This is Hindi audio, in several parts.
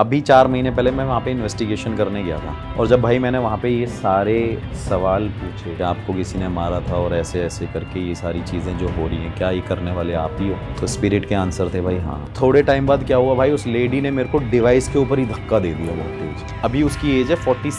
अभी चार महीने पहले मैं वहाँ पे इन्वेस्टिगेशन करने गया था और जब भाई मैंने वहाँ पे ये सारे सवाल पूछे कि आपको किसी ने मारा था और ऐसे ऐसे करके ये सारी चीज़ें जो हो रही हैं क्या ये करने वाले आप ही हो तो स्पिरिट के आंसर थे भाई हाँ थोड़े टाइम बाद क्या हुआ भाई उस लेडी ने मेरे को डिवाइस के ऊपर ही धक्का दे दिया बहुत तेज अभी उसकी एज है फोर्टी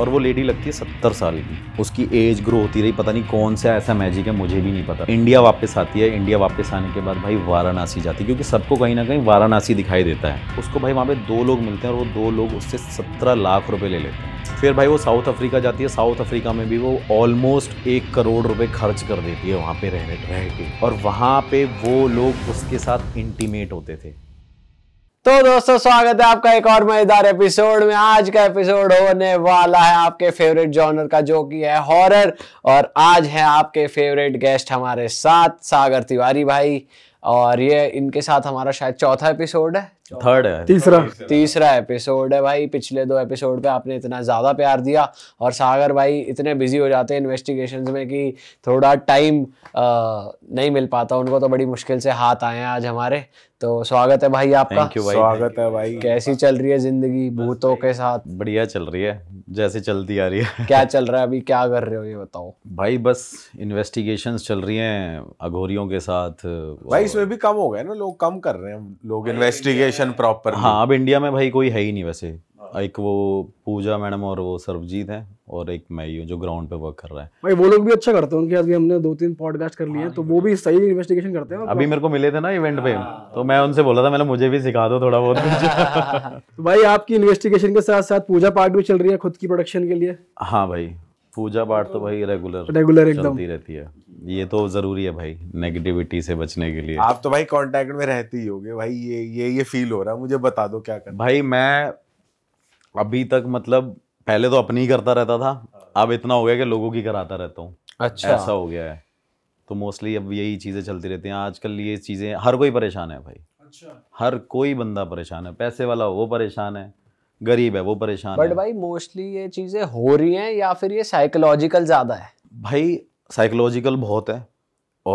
और वो लेडी लगती है सत्तर साल की उसकी एज ग्रो होती रही पता नहीं कौन सा ऐसा मैजिक है मुझे भी नहीं पता इंडिया वापस आती है इंडिया वापस आने के बाद भाई वाराणसी जाती है क्योंकि सबको कहीं ना कहीं वाराणसी दिखाई देता है उसको भाई वहाँ पे दो लोग लोग मिलते हैं और वो दो लोग उससे सत्रह लाख रुपए ले लेते हैं फिर भाई वो साउथ अफ्रीका जाती है साउथ अफ्रीका में भी वो ऑलमोस्ट एक करोड़ रुपए खर्च कर देती है वहाँ पे रहने रह के और वहाँ पे वो लोग उसके साथ इंटीमेट होते थे तो दोस्तों स्वागत है आपका एक और मजेदार एपिसोड में आज का एपिसोड होने वाला है आपके फेवरेट जॉनर का जो कि है हॉरर और आज है आपके फेवरेट गेस्ट हमारे साथ सागर तिवारी भाई और ये इनके साथ हमारा शायद चौथा एपिसोड है थर्ड है तीसरा तीसरा एपिसोड है भाई पिछले दो एपिसोड पे आपने इतना ज़्यादा प्यार दिया और सागर भाई इतने बिजी हो जाते हैं इन्वेस्टिगेशन में कि थोड़ा टाइम नहीं मिल पाता उनको तो बड़ी मुश्किल से हाथ आए हैं आज हमारे तो स्वागत है भाई आपका भाई स्वागत है भाई कैसी चल रही है जिंदगी भूतों के साथ बढ़िया चल रही है जैसे चलती आ रही है क्या चल रहा है अभी क्या कर रहे हो ये बताओ भाई बस इन्वेस्टिगेशन चल रही हैं अघोरियों के साथ भाई इसमें भी कम हो गए ना लोग कम कर रहे हैं लोग इन्वेस्टिगेशन प्रॉपर हाँ अब इंडिया में भाई कोई है ही नहीं वैसे एक वो पूजा मैडम और वो सर्वजीत हैं और एक मैं ही हूँ जो ग्राउंड पे वर्क कर रहा है भाई वो लोग भी अच्छा करते हैं उनके आज भी हमने दो तीन पॉडकास्ट कर लिए हैं हाँ, तो वो तो भी सही इन्वेस्टिगेशन करते हैं अभी मेरे को मिले थे ना इवेंट पे हाँ। तो मैं उनसे बोला था मैंने मुझे भी सिखा दो थोड़ा बहुत तो भाई आपकी इन्वेस्टिगेशन के साथ साथ पूजा पाठ भी चल रही है खुद की प्रोडक्शन के लिए हाँ भाई पूजा पाठ तो भाई रेगुलर रेगुलर एकदम रहती है ये तो जरूरी है भाई नेगेटिविटी से बचने के लिए आप तो भाई कांटेक्ट में रहते ही होगे भाई ये ये ये फील हो रहा है मुझे बता दो क्या करना भाई मैं अभी तक मतलब पहले तो अपनी ही करता रहता था हाँ। अब इतना हो गया कि लोगों की कराता रहता हूँ अच्छा ऐसा हो गया है तो मोस्टली अब यही चीज़ें चलती रहती हैं आजकल ये चीज़ें हर कोई परेशान है भाई अच्छा हर कोई बंदा परेशान है पैसे वाला वो परेशान है गरीब है वो परेशान बट भाई मोस्टली ये चीज़ें हो रही हैं या फिर ये साइकोलॉजिकल ज़्यादा है भाई साइकोलॉजिकल बहुत है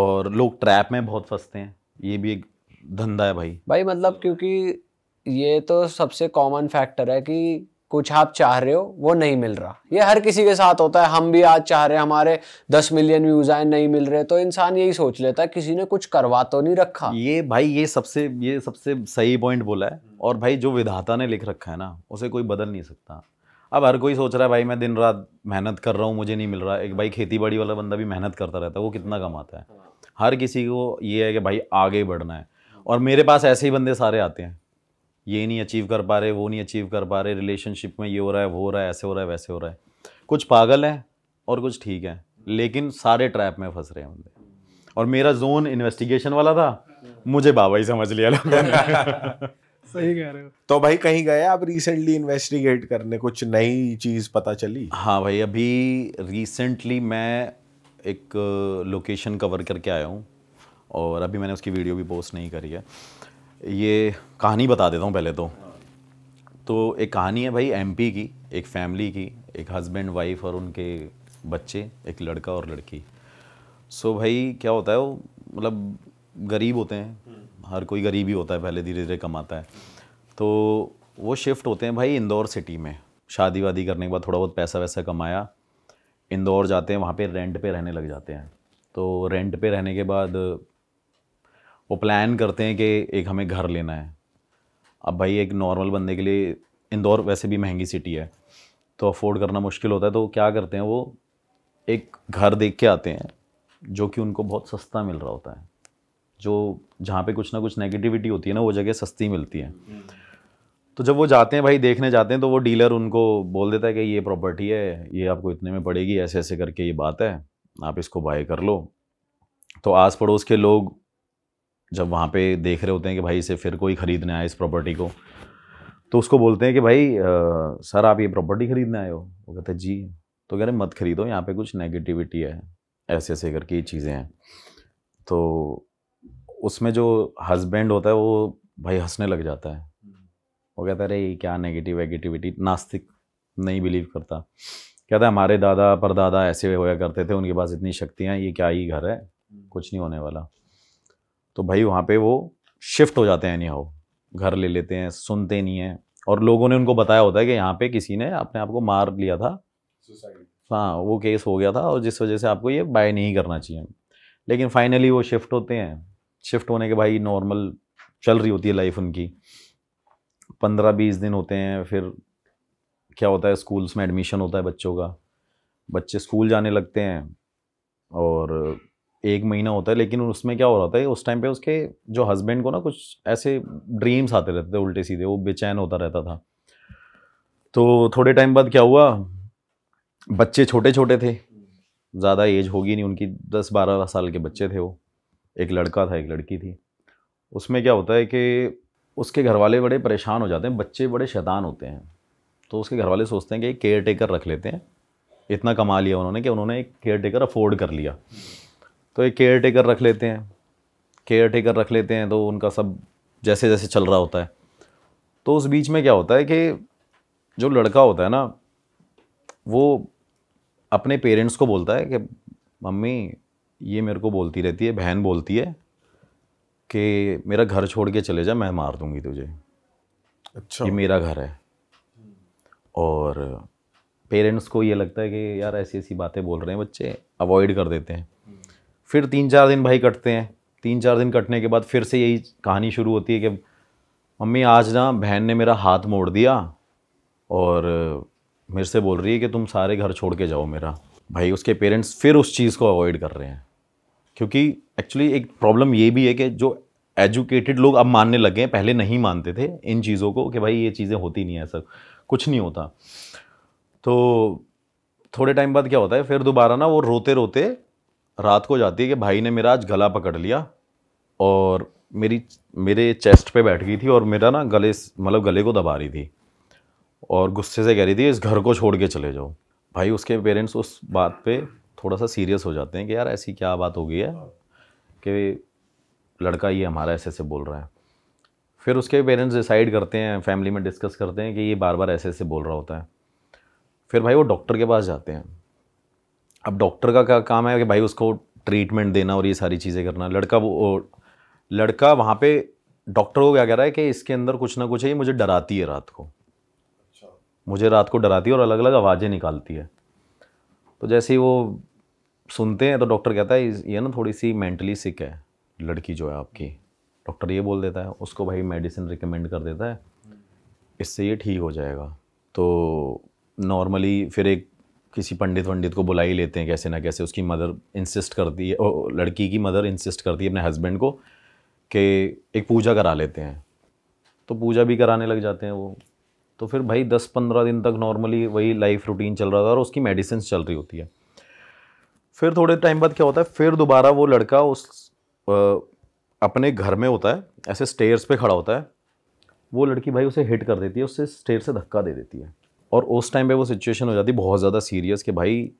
और लोग ट्रैप में बहुत फंसते हैं ये भी एक धंधा है भाई भाई मतलब क्योंकि ये तो सबसे कॉमन फैक्टर है कि कुछ आप चाह रहे हो वो नहीं मिल रहा ये हर किसी के साथ होता है हम भी आज चाह रहे हैं हमारे दस मिलियन व्यूज आए नहीं मिल रहे तो इंसान यही सोच लेता है किसी ने कुछ करवा तो नहीं रखा ये भाई ये सबसे ये सबसे सही पॉइंट बोला है हम्म। और भाई जो विधाता ने लिख रखा है ना उसे कोई बदल नहीं सकता अब हर कोई सोच रहा है भाई मैं दिन रात मेहनत कर रहा हूँ मुझे नहीं मिल रहा एक भाई खेती बाड़ी वाला बंदा भी मेहनत करता रहता है वो कितना कमाता है हाँ। हर किसी को ये है कि भाई आगे बढ़ना है और मेरे पास ऐसे ही बंदे सारे आते हैं ये नहीं अचीव कर पा रहे वो नहीं अचीव कर पा रहे रिलेशनशिप में ये हो रहा है वो हो रहा है ऐसे हो रहा है वैसे हो रहा है कुछ पागल हैं और कुछ ठीक है लेकिन सारे ट्रैप में फंस रहे हैं बंदे और मेरा जोन इन्वेस्टिगेशन वाला था मुझे बाबा ही समझ लिया सही कह रहे हो तो भाई कहीं गए आप रिसेंटली इन्वेस्टिगेट करने कुछ नई चीज़ पता चली हाँ भाई अभी रिसेंटली मैं एक लोकेशन कवर करके आया हूँ और अभी मैंने उसकी वीडियो भी पोस्ट नहीं करी है ये कहानी बता देता हूँ पहले तो तो एक कहानी है भाई एमपी की एक फैमिली की एक हस्बैंड वाइफ और उनके बच्चे एक लड़का और लड़की सो भाई क्या होता है वो मतलब गरीब होते हैं हम्म। हर कोई गरीब ही होता है पहले धीरे धीरे कमाता है तो वो शिफ्ट होते हैं भाई इंदौर सिटी में शादी वादी करने के बाद थोड़ा बहुत पैसा वैसा कमाया इंदौर जाते हैं वहाँ पे रेंट पे रहने लग जाते हैं तो रेंट पे रहने के बाद वो प्लान करते हैं कि एक हमें घर लेना है अब भाई एक नॉर्मल बंदे के लिए इंदौर वैसे भी महंगी सिटी है तो अफोर्ड करना मुश्किल होता है तो क्या करते हैं वो एक घर देख के आते हैं जो कि उनको बहुत सस्ता मिल रहा होता है जो जहाँ पे कुछ ना कुछ नेगेटिविटी होती है ना वो जगह सस्ती मिलती है तो जब वो जाते हैं भाई देखने जाते हैं तो वो डीलर उनको बोल देता है कि ये प्रॉपर्टी है ये आपको इतने में पड़ेगी ऐसे ऐसे करके ये बात है आप इसको बाय कर लो तो आस पड़ोस के लोग जब वहाँ पे देख रहे होते हैं कि भाई इसे फिर कोई ख़रीदने आया इस प्रॉपर्टी को तो उसको बोलते हैं कि भाई आ, सर आप ये प्रॉपर्टी ख़रीदने आए हो वो कहते हैं जी तो कह रहे मत ख़रीदो यहाँ पे कुछ नेगेटिविटी है ऐसे ऐसे करके ये चीज़ें हैं तो उसमें जो हस्बैंड होता है वो भाई हंसने लग जाता है वो कहता है अरे ये क्या नेगेटिव वेगेटिविटी नास्तिक नहीं बिलीव करता कहता है हमारे दादा परदादा ऐसे होया करते थे उनके पास इतनी शक्तियाँ ये क्या ही घर है कुछ नहीं होने वाला तो भाई वहाँ पे वो शिफ्ट हो जाते हैं हो घर ले लेते हैं सुनते नहीं हैं और लोगों ने उनको बताया होता है कि यहाँ पे किसी ने अपने आप को मार लिया था हाँ वो केस हो गया था और जिस वजह से आपको ये बाय नहीं करना चाहिए लेकिन फाइनली वो शिफ्ट होते हैं शिफ्ट होने के भाई नॉर्मल चल रही होती है लाइफ उनकी पंद्रह बीस दिन होते हैं फिर क्या होता है स्कूल्स में एडमिशन होता है बच्चों का बच्चे स्कूल जाने लगते हैं और एक महीना होता है लेकिन उसमें क्या हो रहा था उस टाइम पे उसके जो हस्बैंड को ना कुछ ऐसे ड्रीम्स आते रहते थे उल्टे सीधे वो बेचैन होता रहता था तो थोड़े टाइम बाद क्या हुआ बच्चे छोटे छोटे थे ज़्यादा एज होगी नहीं उनकी दस बारह साल के बच्चे थे वो एक लड़का था एक लड़की थी उसमें क्या होता है कि उसके घर वाले बड़े परेशान हो जाते हैं बच्चे बड़े शैतान होते हैं तो उसके घर वाले सोचते हैं कि एक केयर टेकर रख लेते हैं इतना कमा लिया उन्होंने कि उन्होंने एक केयर टेकर अफोर्ड कर लिया तो एक केयर टेकर रख लेते हैं केयर टेकर रख लेते हैं तो उनका सब जैसे जैसे चल रहा होता है तो उस बीच में क्या होता है कि जो लड़का होता है ना वो अपने पेरेंट्स को बोलता है कि मम्मी ये मेरे को बोलती रहती है बहन बोलती है कि मेरा घर छोड़ के चले जा मैं मार दूंगी तुझे अच्छा ये मेरा घर है और पेरेंट्स को ये लगता है कि यार ऐसी ऐसी बातें बोल रहे हैं बच्चे अवॉइड कर देते हैं फिर तीन चार दिन भाई कटते हैं तीन चार दिन कटने के बाद फिर से यही कहानी शुरू होती है कि मम्मी आज ना बहन ने मेरा हाथ मोड़ दिया और मेरे से बोल रही है कि तुम सारे घर छोड़ के जाओ मेरा भाई उसके पेरेंट्स फिर उस चीज़ को अवॉइड कर रहे हैं क्योंकि एक्चुअली एक प्रॉब्लम ये भी है कि जो एजुकेटेड लोग अब मानने लगे हैं पहले नहीं मानते थे इन चीज़ों को कि भाई ये चीज़ें होती नहीं है ऐसा कुछ नहीं होता तो थोड़े टाइम बाद क्या होता है फिर दोबारा ना वो रोते रोते रात को जाती है कि भाई ने मेरा आज गला पकड़ लिया और मेरी मेरे चेस्ट पे बैठ गई थी और मेरा ना गले मतलब गले को दबा रही थी और गुस्से से कह रही थी इस घर को छोड़ के चले जाओ भाई उसके पेरेंट्स उस बात पे थोड़ा सा सीरियस हो जाते हैं कि यार ऐसी क्या बात हो गई है कि लड़का ये हमारा ऐसे ऐसे बोल रहा है फिर उसके पेरेंट्स डिसाइड करते हैं फैमिली में डिस्कस करते हैं कि ये बार बार ऐसे ऐसे बोल रहा होता है फिर भाई वो डॉक्टर के पास जाते हैं अब डॉक्टर का क्या काम है कि भाई उसको ट्रीटमेंट देना और ये सारी चीज़ें करना लड़का वो लड़का वहाँ पे डॉक्टर को क्या कह रहा है कि इसके अंदर कुछ ना कुछ है ये मुझे डराती है रात को अच्छा। मुझे रात को डराती है और अलग अलग आवाज़ें निकालती है तो जैसे ही वो सुनते हैं तो डॉक्टर कहता है ये ना थोड़ी सी मेंटली सिक है लड़की जो है आपकी डॉक्टर ये बोल देता है उसको भाई मेडिसिन रिकमेंड कर देता है हम्म। इससे ये ठीक हो जाएगा तो नॉर्मली फिर एक किसी पंडित वंडित को बुला ही लेते हैं कैसे ना कैसे उसकी मदर इंसिस्ट करती है लड़की की मदर इंसिस्ट करती है अपने हस्बैंड को कि एक पूजा करा लेते हैं तो पूजा भी कराने लग जाते हैं वो तो फिर भाई दस पंद्रह दिन तक नॉर्मली वही लाइफ रूटीन चल रहा था और उसकी मेडिसिन चल रही होती है फिर थोड़े टाइम बाद क्या होता है फिर दोबारा वो लड़का उस आ, अपने घर में होता है ऐसे स्टेयर्स पे खड़ा होता है वो लड़की भाई उसे हिट कर देती है उससे स्टेयर से धक्का दे देती है और उस टाइम पे वो सिचुएशन हो जाती बहुत ज़्यादा सीरियस कि भाई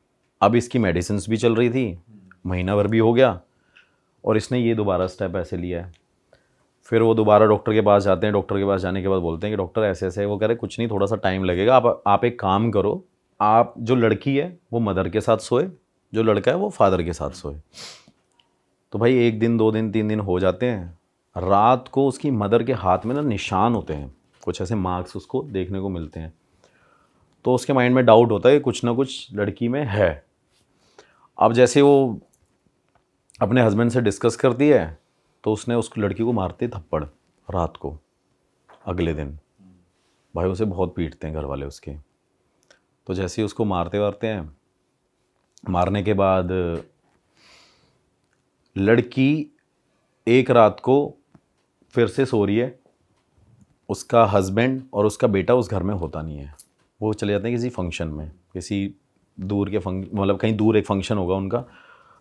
अब इसकी मेडिसिन भी चल रही थी महीना भर भी हो गया और इसने ये दोबारा स्टेप ऐसे लिया है फिर वो दोबारा डॉक्टर के पास जाते हैं डॉक्टर के पास जाने के बाद बोलते हैं कि डॉक्टर ऐसे ऐसे वो कह रहे कुछ नहीं थोड़ा सा टाइम लगेगा आप आप एक काम करो आप जो लड़की है वो मदर के साथ सोए जो लड़का है वो फादर के साथ सोए तो भाई एक दिन दो दिन तीन दिन हो जाते हैं रात को उसकी मदर के हाथ में ना निशान होते हैं कुछ ऐसे मार्क्स उसको देखने को मिलते हैं तो उसके माइंड में डाउट होता है कुछ ना कुछ लड़की में है अब जैसे वो अपने हस्बैंड से डिस्कस करती है तो उसने उस लड़की को मारते थप्पड़ रात को अगले दिन भाई उसे बहुत पीटते हैं घर वाले उसके तो जैसे ही उसको मारते वारते हैं मारने के बाद लड़की एक रात को फिर से सो रही है उसका हस्बैंड और उसका बेटा उस घर में होता नहीं है वो चले जाते हैं किसी फंक्शन में किसी दूर के फंक मतलब कहीं दूर एक फंक्शन होगा उनका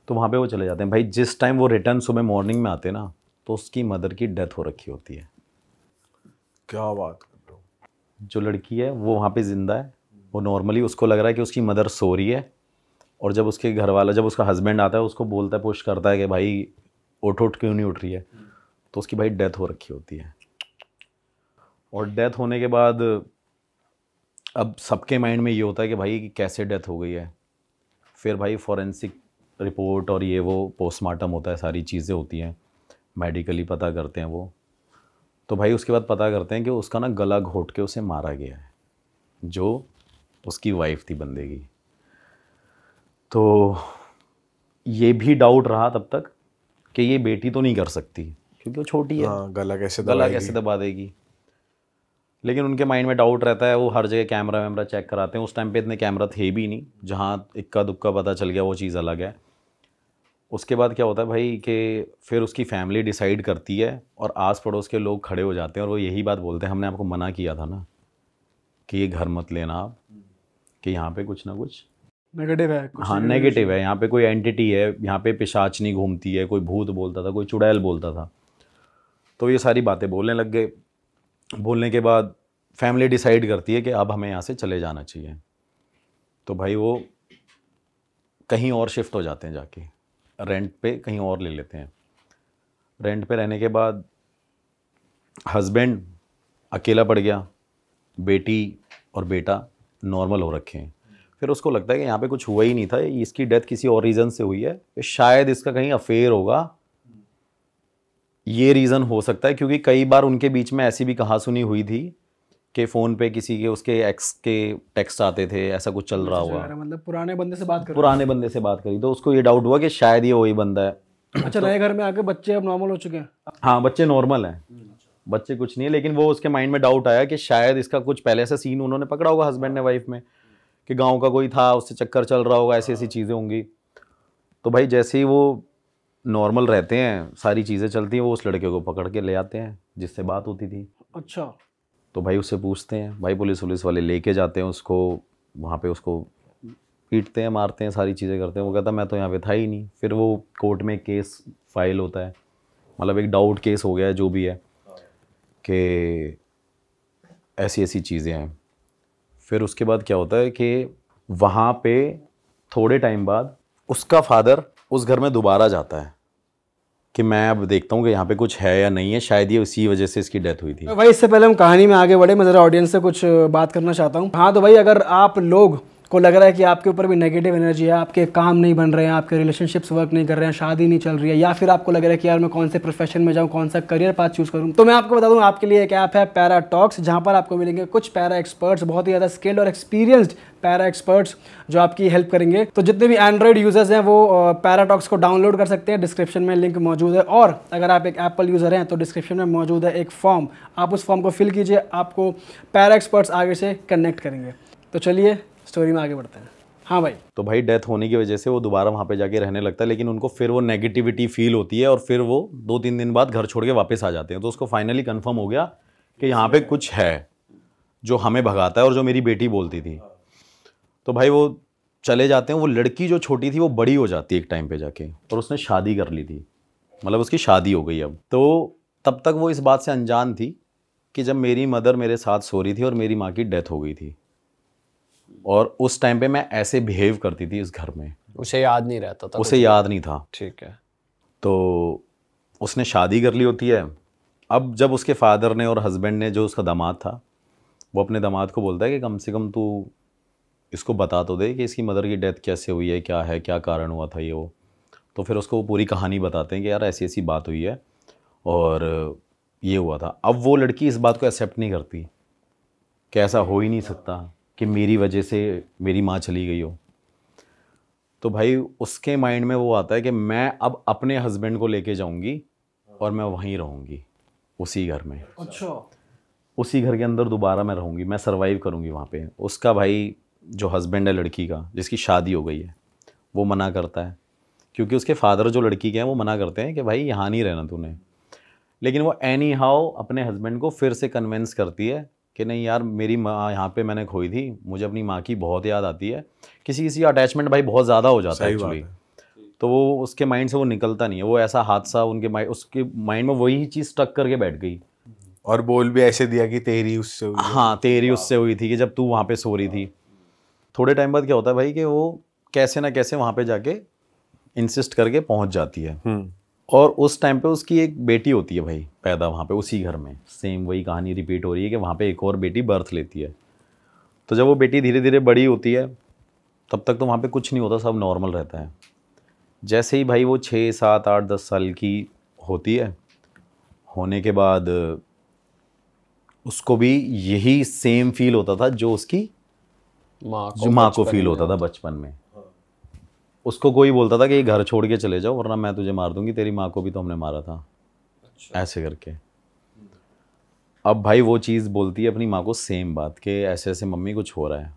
तो वहाँ पे वो चले जाते हैं भाई जिस टाइम वो रिटर्न सुबह मॉर्निंग में आते हैं ना तो उसकी मदर की डेथ हो रखी होती है क्या बात कर रहे हो जो लड़की है वो वहाँ पे ज़िंदा है वो नॉर्मली उसको लग रहा है कि उसकी मदर सो रही है और जब उसके घर वाला जब उसका हस्बैंड आता है उसको बोलता है पुश करता है कि भाई उठ उठ क्यों नहीं उठ रही है तो उसकी भाई डेथ हो रखी होती है और डेथ होने के बाद अब सबके माइंड में ये होता है कि भाई कि कैसे डेथ हो गई है फिर भाई फॉरेंसिक रिपोर्ट और ये वो पोस्टमार्टम होता है सारी चीज़ें होती हैं मेडिकली पता करते हैं वो तो भाई उसके बाद पता करते हैं कि उसका ना गला घोट के उसे मारा गया है जो उसकी वाइफ थी बंदे की तो ये भी डाउट रहा तब तक कि ये बेटी तो नहीं कर सकती क्योंकि वो छोटी है हाँ, गला कैसे गला कैसे दबा देगी लेकिन उनके माइंड में डाउट रहता है वो हर जगह कैमरा वैमरा चेक कराते हैं उस टाइम पे इतने कैमरा थे भी नहीं जहाँ इक्का दुक्का पता चल गया वो चीज़ अलग है उसके बाद क्या होता है भाई कि फिर उसकी फैमिली डिसाइड करती है और आस पड़ोस के लोग खड़े हो जाते हैं और वो यही बात बोलते हैं हमने आपको मना किया था ना कि ये घर मत लेना आप कि यहाँ पे कुछ ना कुछ नेगेटिव है कुछ हाँ नेगेटिव है यहाँ पे कोई एंटिटी है यहाँ पे पिशाचनी घूमती है कोई भूत बोलता था कोई चुड़ैल बोलता था तो ये सारी बातें बोलने लग गए बोलने के बाद फैमिली डिसाइड करती है कि अब हमें यहाँ से चले जाना चाहिए तो भाई वो कहीं और शिफ्ट हो जाते हैं जाके रेंट पे कहीं और ले लेते हैं रेंट पे रहने के बाद हस्बैंड अकेला पड़ गया बेटी और बेटा नॉर्मल हो रखे हैं फिर उसको लगता है कि यहाँ पे कुछ हुआ ही नहीं था इसकी डेथ किसी और रीज़न से हुई है शायद इसका कहीं अफेयर होगा ये रीज़न हो सकता है क्योंकि कई बार उनके बीच में ऐसी भी कहा सुनी हुई थी के फ़ोन पे किसी के उसके एक्स के टेक्स्ट आते थे ऐसा कुछ चल रहा हुआ मतलब पुराने बंदे से बात कर पुराने बंदे से बात करी तो उसको ये डाउट हुआ कि शायद ये वही बंदा है अच्छा नए घर में आके बच्चे अब नॉर्मल हो चुके हैं हाँ बच्चे नॉर्मल हैं हम्म, अच्छा। बच्चे कुछ नहीं है लेकिन वो उसके माइंड में डाउट आया कि शायद इसका कुछ पहले से सीन उन्होंने पकड़ा होगा हस्बैंड ने वाइफ में कि गांव का कोई था उससे चक्कर चल रहा होगा ऐसी ऐसी हाँ। चीज़ें होंगी तो भाई जैसे ही वो नॉर्मल रहते हैं सारी चीज़ें चलती हैं वो उस लड़के को पकड़ के ले आते हैं जिससे बात होती थी अच्छा तो भाई उससे पूछते हैं भाई पुलिस पुलिस वाले लेके जाते हैं उसको वहाँ पे उसको पीटते हैं मारते हैं सारी चीज़ें करते हैं वो कहता है मैं तो यहाँ पे था ही नहीं फिर वो कोर्ट में केस फाइल होता है मतलब एक डाउट केस हो गया है जो भी है कि ऐसी ऐसी चीज़ें हैं फिर उसके बाद क्या होता है कि वहाँ पे थोड़े टाइम बाद उसका फादर उस घर में दोबारा जाता है कि मैं अब देखता हूँ कि यहाँ पे कुछ है या नहीं है शायद ये उसी वजह से इसकी डेथ हुई थी भाई इससे पहले हम कहानी में आगे बढ़े मैं ज़रा ऑडियंस से कुछ बात करना चाहता हूँ हाँ तो भाई अगर आप लोग को लग रहा है कि आपके ऊपर भी नेगेटिव एनर्जी है आपके काम नहीं बन रहे हैं आपके रिलेशनशिप्स वर्क नहीं कर रहे हैं शादी नहीं चल रही है या फिर आपको लग रहा है कि यार मैं कौन से प्रोफेशन में जाऊँ कौन सा करियर पाथ चूज़ करूँ तो मैं आपको बता दूँ आपके लिए एक ऐप है पैरा टॉक्स जहाँ पर आपको मिलेंगे कुछ पैरा एक्सपर्ट्स बहुत ही ज़्यादा स्किल्ड और एक्सपीरियंस्ड पैरा एक्सपर्ट्स जो आपकी हेल्प करेंगे तो जितने भी एंड्रॉइड यूज़र्स हैं वो पैराटॉक्स को डाउनलोड कर सकते हैं डिस्क्रिप्शन में लिंक मौजूद है और अगर आप एक एप्पल यूज़र हैं तो डिस्क्रिप्शन में मौजूद है एक फॉर्म आप उस फॉर्म को फिल कीजिए आपको पैरा एक्सपर्ट्स आगे से कनेक्ट करेंगे तो चलिए स्टोरी में आगे बढ़ते हैं हाँ भाई तो भाई डेथ होने की वजह से वो दोबारा वहाँ पे जाके रहने लगता है लेकिन उनको फिर वो नेगेटिविटी फील होती है और फिर वो दो तीन दिन बाद घर छोड़ के वापस आ जाते हैं तो उसको फाइनली कन्फर्म हो गया कि यहाँ पे कुछ है जो हमें भगाता है और जो मेरी बेटी बोलती थी तो भाई वो चले जाते हैं वो लड़की जो छोटी थी वो बड़ी हो जाती है एक टाइम पे जाके और उसने शादी कर ली थी मतलब उसकी शादी हो गई अब तो तब तक वो इस बात से अनजान थी कि जब मेरी मदर मेरे साथ सो रही थी और मेरी माँ की डेथ हो गई थी और उस टाइम पे मैं ऐसे बिहेव करती थी इस घर में उसे याद नहीं रहता था उसे याद नहीं था ठीक है तो उसने शादी कर ली होती है अब जब उसके फादर ने और हस्बैंड ने जो उसका दामाद था वो अपने दामाद को बोलता है कि कम से कम तू इसको बता तो दे कि इसकी मदर की डेथ कैसे हुई है क्या है क्या कारण हुआ था ये वो तो फिर उसको वो पूरी कहानी बताते हैं कि यार ऐसी ऐसी बात हुई है और ये हुआ था अब वो लड़की इस बात को एक्सेप्ट नहीं करती कि ऐसा हो ही नहीं सकता कि मेरी वजह से मेरी माँ चली गई हो तो भाई उसके माइंड में वो आता है कि मैं अब अपने हस्बैंड को लेके जाऊंगी और मैं वहीं रहूंगी उसी घर में अच्छा उसी घर के अंदर दोबारा मैं रहूंगी मैं सरवाइव करूंगी वहाँ पे उसका भाई जो हस्बैंड है लड़की का जिसकी शादी हो गई है वो मना करता है क्योंकि उसके फादर जो लड़की के हैं वो मना करते हैं कि भाई यहाँ नहीं रहना तूने लेकिन वो एनी हाउ अपने हस्बैंड को फिर से कन्वेंस करती है कि नहीं यार मेरी माँ यहाँ पे मैंने खोई थी मुझे अपनी माँ की बहुत याद आती है किसी किसी अटैचमेंट भाई बहुत ज़्यादा हो जाता है एक्चुअली तो वो उसके माइंड से वो निकलता नहीं है वो ऐसा हादसा उनके माइंड उसके माइंड में वही चीज़ स्टक करके बैठ गई और बोल भी ऐसे दिया कि तेरी उससे हुई हाँ तेरी उससे हाँ। हुई थी कि जब तू वहाँ पे सो रही थी थोड़े टाइम बाद क्या होता है भाई कि वो कैसे ना कैसे वहाँ पे जाके इंसिस्ट करके पहुँच जाती है हम्म। और उस टाइम पे उसकी एक बेटी होती है भाई पैदा वहाँ पे उसी घर में सेम वही कहानी रिपीट हो रही है कि वहाँ पे एक और बेटी बर्थ लेती है तो जब वो बेटी धीरे धीरे बड़ी होती है तब तक तो वहाँ पे कुछ नहीं होता सब नॉर्मल रहता है जैसे ही भाई वो छः सात आठ दस साल की होती है होने के बाद उसको भी यही सेम फील होता था जो उसकी माँ को, माँ को फील होता था बचपन में उसको कोई बोलता था कि घर छोड़ के चले जाओ वरना मैं तुझे मार दूंगी तेरी माँ को भी तो हमने मारा था अच्छा। ऐसे करके अब भाई वो चीज़ बोलती है अपनी माँ को सेम बात कि ऐसे ऐसे मम्मी कुछ हो रहा है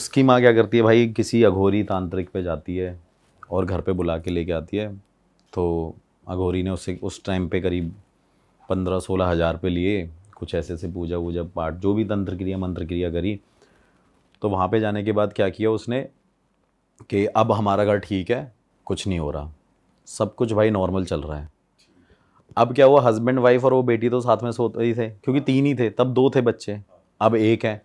उसकी माँ क्या करती है भाई किसी अघोरी तांत्रिक पे जाती है और घर पे बुला के लेके आती है तो अघोरी ने उसे उस टाइम पे करीब पंद्रह सोलह हज़ार पे लिए कुछ ऐसे ऐसे पूजा वूजा पाठ जो भी तंत्र क्रिया मंत्र क्रिया करी तो वहाँ पे जाने के बाद क्या किया उसने कि अब हमारा घर ठीक है कुछ नहीं हो रहा सब कुछ भाई नॉर्मल चल रहा है अब क्या हुआ हस्बैंड वाइफ और वो बेटी तो साथ में सोते ही थे क्योंकि तीन ही थे तब दो थे बच्चे अब एक है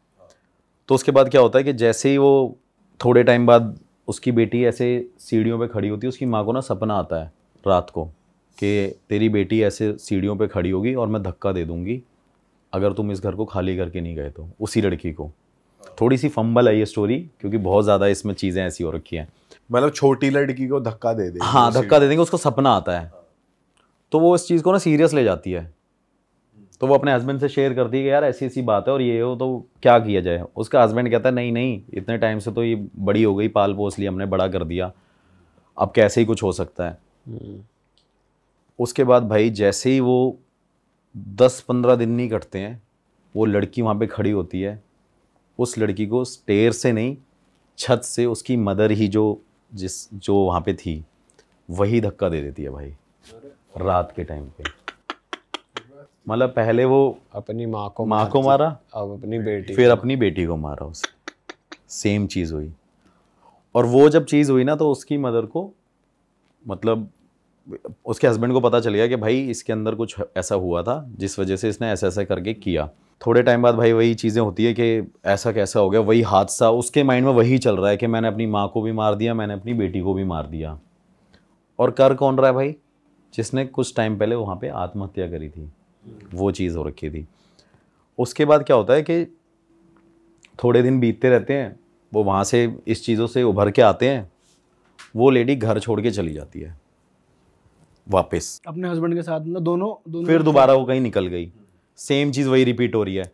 तो उसके बाद क्या होता है कि जैसे ही वो थोड़े टाइम बाद उसकी बेटी ऐसे सीढ़ियों पे खड़ी होती है उसकी माँ को ना सपना आता है रात को कि तेरी बेटी ऐसे सीढ़ियों पे खड़ी होगी और मैं धक्का दे दूँगी अगर तुम इस घर को खाली करके नहीं गए तो उसी लड़की को थोड़ी सी फंबल है ये स्टोरी क्योंकि बहुत ज़्यादा इसमें चीज़ें ऐसी हो रखी हैं मतलब छोटी लड़की को धक्का दे दे हाँ धक्का दे देंगे उसको सपना आता है तो वो इस चीज़ को ना सीरियस ले जाती है तो वो अपने हस्बैंड से शेयर करती है कि यार ऐसी ऐसी बात है और ये हो तो क्या किया जाए उसका हस्बैंड कहता है नहीं नहीं इतने टाइम से तो ये बड़ी हो गई पाल पोस लिया हमने बड़ा कर दिया अब कैसे ही कुछ हो सकता है हम्म। उसके बाद भाई जैसे ही वो दस पंद्रह दिन नहीं कटते हैं वो लड़की वहाँ पे खड़ी होती है उस लड़की को स्टेयर से नहीं छत से उसकी मदर ही जो जिस जो वहाँ पे थी वही धक्का दे देती है भाई रात के टाइम पे मतलब पहले वो अपनी माँ को माँ को मारा अब अपनी बेटी फिर अपनी बेटी को मारा उसे सेम चीज़ हुई और वो जब चीज़ हुई ना तो उसकी मदर को मतलब उसके हस्बैंड को पता चल गया कि भाई इसके अंदर कुछ ऐसा हुआ था जिस वजह से इसने ऐसा ऐसा करके किया थोड़े टाइम बाद भाई वही चीज़ें होती है कि ऐसा कैसा हो गया वही हादसा उसके माइंड में वही चल रहा है कि मैंने अपनी माँ को भी मार दिया मैंने अपनी बेटी को भी मार दिया और कर कौन रहा है भाई जिसने कुछ टाइम पहले वहाँ पे आत्महत्या करी थी वो चीज़ हो रखी थी उसके बाद क्या होता है कि थोड़े दिन बीतते रहते हैं वो वहाँ से इस चीज़ों से उभर के आते हैं वो लेडी घर छोड़ के चली जाती है वापस अपने हस्बैंड के साथ ना दोनों, दोनों फिर दोबारा वो कहीं निकल गई सेम चीज़ वही रिपीट हो रही है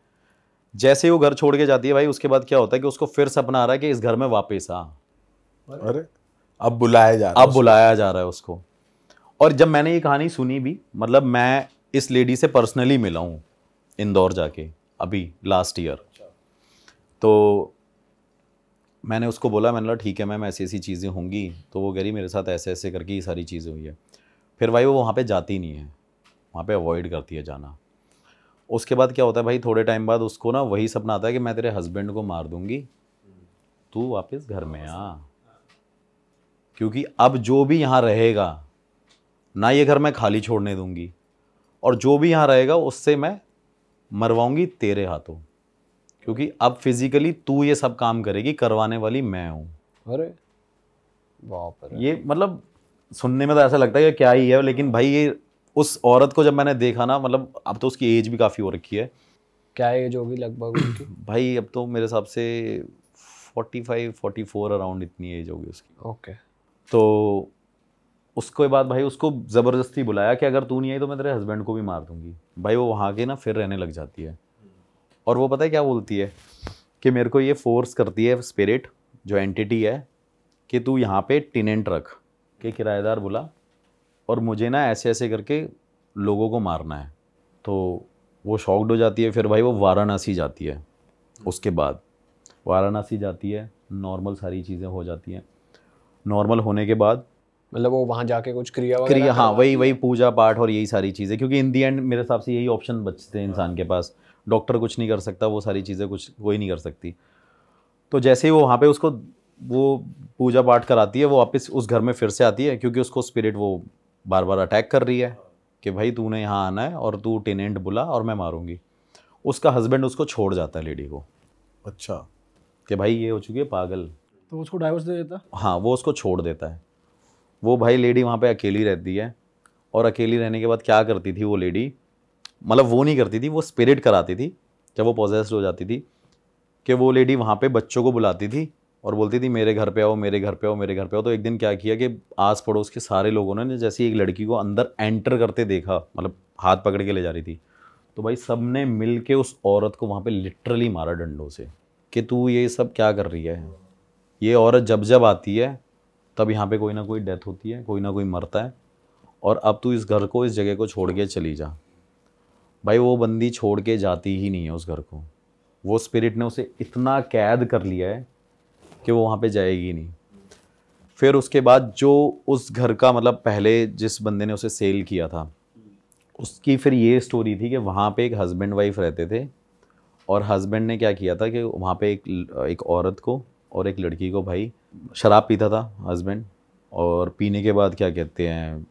जैसे वो घर छोड़ के जाती है भाई उसके बाद क्या होता है कि उसको फिर सपना आ रहा है कि इस घर में वापस आ अरे अब बुलाया जा रहा अब बुलाया जा रहा है उसको और जब मैंने ये कहानी सुनी भी मतलब मैं इस लेडी से पर्सनली मिला हूँ इंदौर जाके अभी लास्ट ईयर तो मैंने उसको बोला मैंने बोला ठीक है मैम ऐसी ऐसी चीज़ें होंगी तो वो कह रही मेरे साथ ऐसे ऐसे करके ये सारी चीज़ें हुई है फिर भाई वो वहाँ पर जाती नहीं है वहाँ पर अवॉइड करती है जाना उसके बाद क्या होता है भाई थोड़े टाइम बाद उसको ना वही सपना आता है कि मैं तेरे हस्बैंड को मार दूंगी तू वापस घर में आ क्योंकि अब जो भी यहाँ रहेगा ना ये घर मैं खाली छोड़ने दूंगी और जो भी यहाँ रहेगा उससे मैं मरवाऊंगी तेरे हाथों क्योंकि अब फिजिकली तू ये सब काम करेगी करवाने वाली मैं हूँ अरे बाप ये मतलब सुनने में तो ऐसा लगता है कि क्या ही है लेकिन भाई ये उस औरत को जब मैंने देखा ना मतलब अब तो उसकी एज भी काफ़ी हो रखी है क्या एज होगी लगभग भाई अब तो मेरे हिसाब से forty five forty four around इतनी एज होगी उसकी ओके तो उसके बाद भाई उसको ज़बरदस्ती बुलाया कि अगर तू नहीं आई तो मैं तेरे हस्बैंड को भी मार दूंगी भाई वो वहाँ के ना फिर रहने लग जाती है और वो पता है क्या बोलती है कि मेरे को ये फोर्स करती है स्पिरिट जो एंटिटी है कि तू यहाँ पे टिनेंट रख के किराएदार बुला और मुझे ना ऐसे ऐसे करके लोगों को मारना है तो वो शॉक्ड हो जाती है फिर भाई वो वाराणसी जाती है उसके बाद वाराणसी जाती है नॉर्मल सारी चीज़ें हो जाती हैं नॉर्मल होने के बाद मतलब वो वहाँ जाके कुछ क्रिया क्रिया हाँ वही वही पूजा पाठ और यही सारी चीज़ें क्योंकि इन दी एंड मेरे हिसाब से यही ऑप्शन बचते हैं इंसान हाँ। के पास डॉक्टर कुछ नहीं कर सकता वो सारी चीज़ें कुछ कोई नहीं कर सकती तो जैसे ही वो वहाँ पे उसको वो पूजा पाठ कराती है वो वापस उस घर में फिर से आती है क्योंकि उसको स्पिरिट वो बार बार अटैक कर रही है कि भाई तूने यहाँ आना है और तू टेनेंट बुला और मैं मारूंगी उसका हस्बैंड उसको छोड़ जाता है लेडी को अच्छा कि भाई ये हो चुकी है पागल तो उसको डाइवर्स दे देता हाँ वो उसको छोड़ देता है वो भाई लेडी वहाँ पे अकेली रहती है और अकेली रहने के बाद क्या करती थी वो लेडी मतलब वो नहीं करती थी वो स्पिरिट कराती थी जब वो पॉजिटिव हो जाती थी कि वो लेडी वहाँ पे बच्चों को बुलाती थी और बोलती थी मेरे घर पे आओ मेरे घर पे आओ मेरे घर पे आओ तो एक दिन क्या किया कि आस पड़ोस के सारे लोगों ने जैसे एक लड़की को अंदर एंटर करते देखा मतलब हाथ पकड़ के ले जा रही थी तो भाई सब ने मिल के उस औरत को वहाँ पे लिटरली मारा डंडों से कि तू ये सब क्या कर रही है ये औरत जब जब आती है तब यहाँ पे कोई ना कोई डेथ होती है कोई ना कोई मरता है और अब तू इस घर को इस जगह को छोड़ के चली जा भाई वो बंदी छोड़ के जाती ही नहीं है उस घर को वो स्पिरिट ने उसे इतना कैद कर लिया है कि वो वहाँ पे जाएगी नहीं फिर उसके बाद जो उस घर का मतलब पहले जिस बंदे ने उसे सेल किया था उसकी फिर ये स्टोरी थी कि वहाँ पे एक हस्बैंड वाइफ रहते थे और हस्बैंड ने क्या किया था कि वहाँ पे एक एक औरत को और एक लड़की को भाई शराब पीता था हस्बैंड और पीने के बाद क्या कहते हैं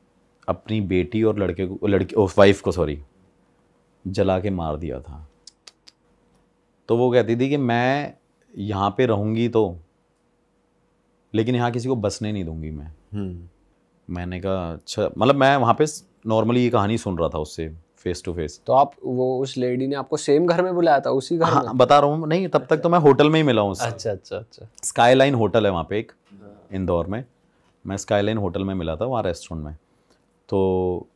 अपनी बेटी और लड़के को लड़की वाइफ को सॉरी जला के मार दिया था तो वो कहती थी कि मैं यहाँ पे रहूँगी तो लेकिन यहाँ किसी को बसने नहीं दूंगी मैं हम्म। मैंने कहा अच्छा मतलब मैं वहाँ पे नॉर्मली ये कहानी सुन रहा था उससे फेस टू फेस तो आप वो उस लेडी ने आपको सेम घर में बुलाया था उसी घर हाँ, में बता रहा हूँ नहीं तब तक तो मैं होटल में ही मिला हूँ अच्छा अच्छा अच्छा स्काई लाइन होटल है वहाँ पे एक इंदौर में मैं स्काई लाइन होटल में मिला था वहाँ रेस्टोरेंट में तो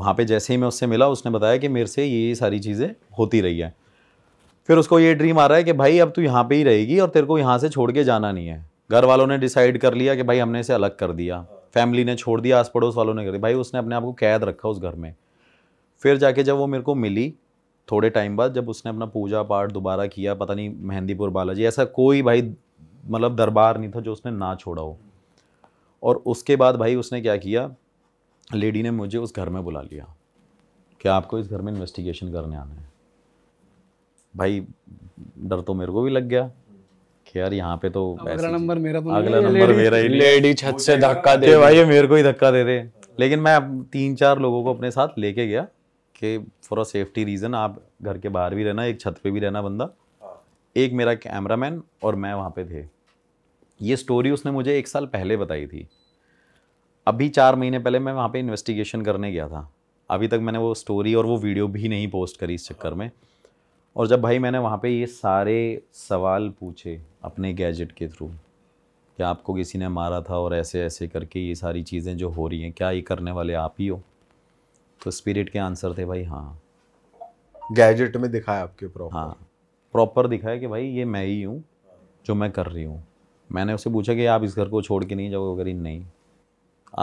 वहाँ पे जैसे ही मैं उससे मिला उसने बताया कि मेरे से ये सारी चीज़ें होती रही है फिर उसको ये ड्रीम आ रहा है कि भाई अब तू यहाँ पे ही रहेगी और तेरे को यहाँ से छोड़ के जाना नहीं है घर वालों ने डिसाइड कर लिया कि भाई हमने इसे अलग कर दिया फैमिली ने छोड़ दिया आस पड़ोस वालों ने कर दिया भाई उसने अपने आप को कैद रखा उस घर में फिर जाके जब वो मेरे को मिली थोड़े टाइम बाद जब उसने अपना पूजा पाठ दोबारा किया पता नहीं मेहंदीपुर बालाजी ऐसा कोई भाई मतलब दरबार नहीं था जो उसने ना छोड़ा हो और उसके बाद भाई उसने क्या किया लेडी ने मुझे उस घर में बुला लिया कि आपको इस घर में इन्वेस्टिगेशन करने आना है भाई डर तो मेरे को भी लग गया कि यार यहाँ पे तो अगला नंबर मेरा तो अगला नंबर मेरा ही लेडी छत से धक्का दे भाई ये मेरे को ही धक्का दे दे लेकिन मैं तीन चार लोगों को अपने साथ लेके गया कि फॉर अ सेफ्टी रीज़न आप घर के बाहर भी रहना एक छत पे भी रहना बंदा एक मेरा कैमरामैन और मैं वहाँ पे थे ये स्टोरी उसने मुझे एक साल पहले बताई थी अभी चार महीने पहले मैं वहाँ पे इन्वेस्टिगेशन करने गया था अभी तक मैंने वो स्टोरी और वो वीडियो भी नहीं पोस्ट करी इस चक्कर में और जब भाई मैंने वहाँ पे ये सारे सवाल पूछे अपने गैजेट के थ्रू कि आपको किसी ने मारा था और ऐसे ऐसे करके ये सारी चीज़ें जो हो रही हैं क्या ये करने वाले आप ही हो तो स्पिरिट के आंसर थे भाई हाँ गैजेट में दिखाया आपके प्रॉपर हाँ प्रॉपर दिखाया कि भाई ये मैं ही हूँ जो मैं कर रही हूँ मैंने उससे पूछा कि आप इस घर को छोड़ के नहीं जाओगे अगर नहीं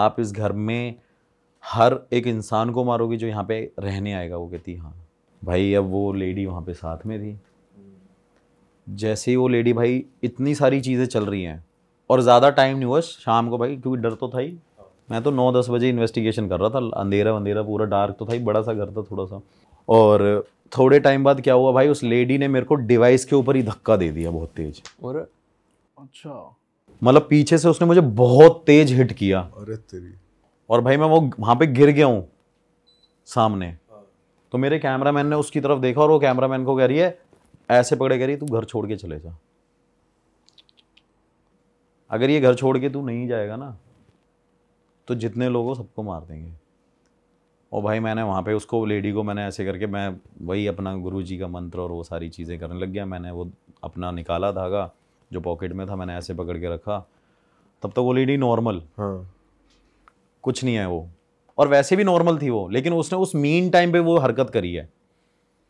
आप इस घर में हर एक इंसान को मारोगे जो यहाँ पे रहने आएगा वो कहती हाँ भाई अब वो लेडी वहाँ पे साथ में थी जैसे ही वो लेडी भाई इतनी सारी चीज़ें चल रही हैं और ज़्यादा टाइम नहीं हुआ शाम को भाई क्योंकि डर तो था ही मैं तो नौ दस बजे इन्वेस्टिगेशन कर रहा था अंधेरा अंधेरा पूरा डार्क तो था ही बड़ा सा घर था थोड़ा सा और थोड़े टाइम बाद क्या हुआ भाई उस लेडी ने मेरे को डिवाइस के ऊपर ही धक्का दे दिया बहुत तेज और अच्छा मतलब पीछे से उसने मुझे बहुत तेज हिट किया अरे तेरी और भाई मैं वो वहाँ पे गिर गया हूँ सामने तो मेरे कैमरामैन ने उसकी तरफ देखा और वो कैमरामैन को कह रही है ऐसे पकड़े कह रही तू घर छोड़ के चले जा अगर ये घर छोड़ के तू नहीं जाएगा ना तो जितने लोग हो सबको मार देंगे और भाई मैंने वहाँ पे उसको लेडी को मैंने ऐसे करके मैं वही अपना गुरु जी का मंत्र और वो सारी चीज़ें करने लग गया मैंने वो अपना निकाला धागा जो पॉकेट में था मैंने ऐसे पकड़ के रखा तब तक तो वो लेडी नॉर्मल हाँ। कुछ नहीं है वो और वैसे भी नॉर्मल थी वो लेकिन उसने उस मीन टाइम पे वो हरकत करी है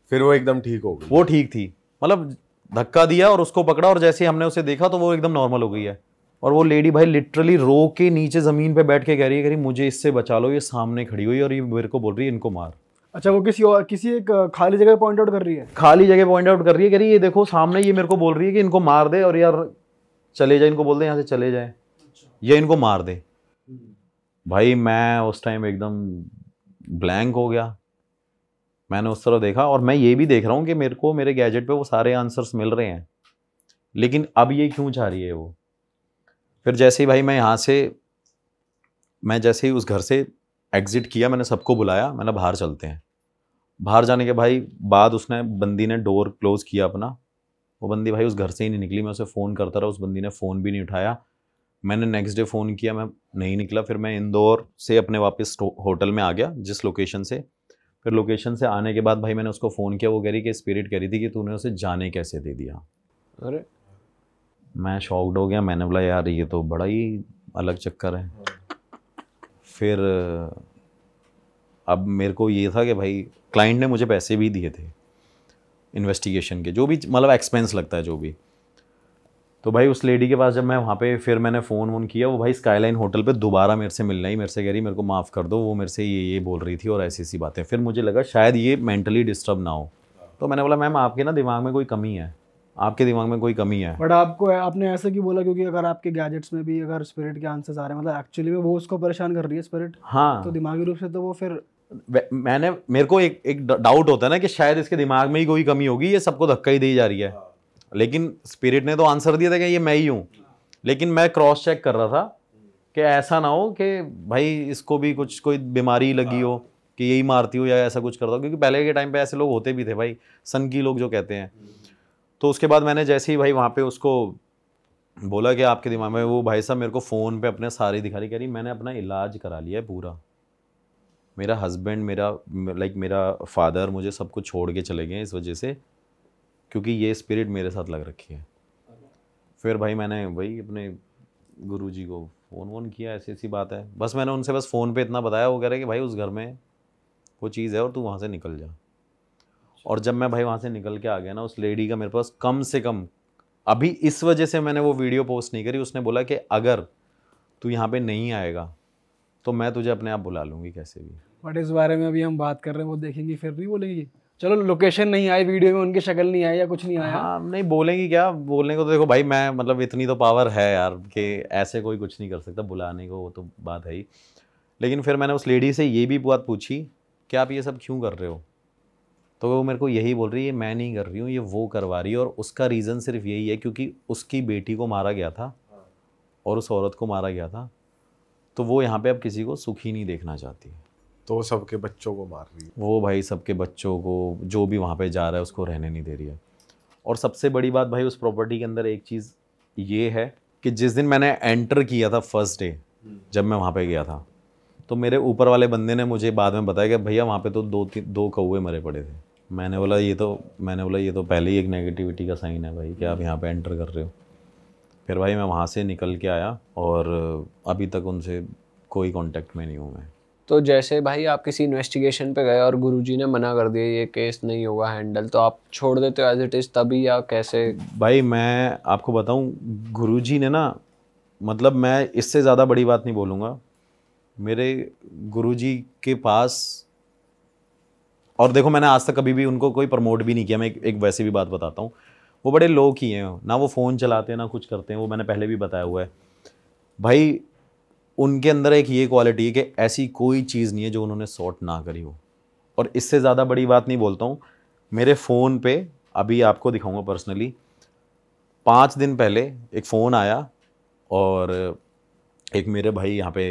फिर वो एकदम ठीक हो गई वो ठीक थी मतलब धक्का दिया और उसको पकड़ा और जैसे हमने उसे देखा तो वो एकदम नॉर्मल हो गई है और वो लेडी भाई लिटरली रो के नीचे ज़मीन पे बैठ के कह रही है कह रही मुझे इससे बचा लो ये सामने खड़ी हुई और ये मेरे को बोल रही है इनको मार अच्छा वो किसी और किसी एक खाली जगह पॉइंट आउट कर रही है खाली जगह पॉइंट आउट कर रही है कह रही है ये देखो सामने ये मेरे को बोल रही है कि इनको मार दे और यार चले जाए इनको बोल दे यहाँ से चले जाए या इनको मार दे भाई मैं उस टाइम एकदम ब्लैंक हो गया मैंने उस तरह देखा और मैं ये भी देख रहा हूँ कि मेरे को मेरे गैजेट पे वो सारे आंसर्स मिल रहे हैं लेकिन अब ये क्यों चाह रही है वो फिर जैसे ही भाई मैं यहाँ से मैं जैसे ही उस घर से एग्ज़िट किया मैंने सबको बुलाया मैंने बाहर चलते हैं बाहर जाने के भाई बाद उसने बंदी ने डोर क्लोज़ किया अपना वो बंदी भाई उस घर से ही नहीं निकली मैं उसे फ़ोन करता रहा उस बंदी ने फ़ोन भी नहीं उठाया मैंने नेक्स्ट डे फ़ोन किया मैं नहीं निकला फिर मैं इंदौर से अपने वापस होटल में आ गया जिस लोकेशन से फिर लोकेशन से आने के बाद भाई मैंने उसको फ़ोन किया वो कह रही कि स्पिरिट कह रही थी कि तूने उसे जाने कैसे दे दिया अरे मैं शॉक्ड हो गया मैंने बोला यार ये तो बड़ा ही अलग चक्कर है फिर अब मेरे को ये था कि भाई क्लाइंट ने मुझे पैसे भी दिए थे इन्वेस्टिगेशन के जो भी मतलब एक्सपेंस लगता है जो भी तो भाई उस लेडी के पास जब मैं वहाँ पे फिर मैंने फ़ोन वोन किया वो भाई स्काईलाइन होटल पे दोबारा मेरे से मिलना ही मेरे से कह रही मेरे को माफ़ कर दो वो मेरे से ये ये बोल रही थी और ऐसी ऐसी बातें फिर मुझे लगा शायद ये मेंटली डिस्टर्ब ना हो तो मैंने बोला मैम आपके ना दिमाग में कोई कमी है आपके दिमाग में कोई कमी है बट आपको आपने ऐसा क्यों बोला क्योंकि अगर आपके गैजेट्स में भी अगर स्पिरिट के आंसर्स आ रहे हैं मतलब एक्चुअली में वो उसको परेशान कर रही है स्पिरिट हाँ तो दिमागी रूप से तो वो फिर मैंने मेरे को एक एक डाउट होता है ना कि शायद इसके दिमाग में ही कोई कमी होगी ये सबको धक्का ही दी जा रही है लेकिन स्पिरिट ने तो आंसर दिया था कि ये मैं ही हूँ लेकिन मैं क्रॉस चेक कर रहा था कि ऐसा ना हो कि भाई इसको भी कुछ कोई बीमारी लगी हो हाँ। कि यही मारती हो या ऐसा कुछ करता हो क्योंकि पहले के टाइम पे ऐसे लोग होते भी थे भाई सन की लोग जो कहते हैं तो उसके बाद मैंने जैसे ही भाई वहाँ पे उसको बोला कि आपके दिमाग में वो भाई साहब मेरे को फ़ोन पे अपने सारे दिखा रही कह रही मैंने अपना इलाज करा लिया है पूरा मेरा हस्बैंड मेरा लाइक मेरा फादर मुझे सब कुछ छोड़ के चले गए इस वजह से क्योंकि ये स्पिरिट मेरे साथ लग रखी है फिर भाई मैंने भाई अपने गुरु जी को फ़ोन वोन किया ऐसी ऐसी बात है बस मैंने उनसे बस फ़ोन पे इतना बताया वो कह रहे कि भाई उस घर में वो चीज़ है और तू वहाँ से निकल जा अच्छा। और जब मैं भाई वहाँ से निकल के आ गया ना उस लेडी का मेरे पास कम से कम अभी इस वजह से मैंने वो वीडियो पोस्ट नहीं करी उसने बोला कि अगर तू यहाँ पे नहीं आएगा तो मैं तुझे अपने आप बुला लूँगी कैसे भी बट इस बारे में अभी हम बात कर रहे हैं वो देखेंगे फिर नहीं बोलेंगे चलो लोकेशन नहीं आई वीडियो में उनकी शक्ल नहीं आई या कुछ नहीं आया हाँ नहीं बोलेंगे क्या बोलने को तो देखो भाई मैं मतलब इतनी तो पावर है यार कि ऐसे कोई कुछ नहीं कर सकता बुलाने को वो तो बात है ही लेकिन फिर मैंने उस लेडी से ये भी बात पूछी कि आप ये सब क्यों कर रहे हो तो वो मेरे को यही बोल रही है मैं नहीं कर रही हूँ ये वो करवा रही है और उसका रीज़न सिर्फ यही है क्योंकि उसकी बेटी को मारा गया था और उस औरत को मारा गया था तो वो यहाँ पे अब किसी को सुखी नहीं देखना चाहती है तो सबके बच्चों को मार रही है वो भाई सबके बच्चों को जो भी वहाँ पे जा रहा है उसको रहने नहीं दे रही है और सबसे बड़ी बात भाई उस प्रॉपर्टी के अंदर एक चीज़ ये है कि जिस दिन मैंने एंटर किया था फर्स्ट हम्म। डे जब मैं वहाँ पे गया था तो मेरे ऊपर वाले बंदे ने मुझे बाद में बताया कि भैया वहाँ पे तो दो तीन दो कौए मरे पड़े थे मैंने बोला ये तो मैंने बोला ये तो पहले ही एक नेगेटिविटी का साइन है भाई कि आप हम्म। यहाँ पे एंटर कर रहे हो फिर भाई मैं वहाँ से निकल के आया और अभी तक उनसे कोई कांटेक्ट में नहीं हूँ मैं तो जैसे भाई आप किसी इन्वेस्टिगेशन पे गए और गुरुजी ने मना कर दिया ये केस नहीं होगा हैंडल तो आप छोड़ देते हो एज इट इज़ तभी या कैसे भाई मैं आपको बताऊं गुरुजी ने ना मतलब मैं इससे ज़्यादा बड़ी बात नहीं बोलूँगा मेरे गुरुजी के पास और देखो मैंने आज तक कभी भी उनको कोई प्रमोट भी नहीं किया मैं एक, एक वैसे भी बात बताता हूँ वो बड़े लोग ही हैं ना वो फ़ोन चलाते हैं ना कुछ करते हैं वो मैंने पहले भी बताया हुआ है भाई उनके अंदर एक ये क्वालिटी है कि ऐसी कोई चीज़ नहीं है जो उन्होंने सॉर्ट ना करी हो और इससे ज़्यादा बड़ी बात नहीं बोलता हूँ मेरे फ़ोन पे अभी आपको दिखाऊंगा पर्सनली पाँच दिन पहले एक फ़ोन आया और एक मेरे भाई यहाँ पे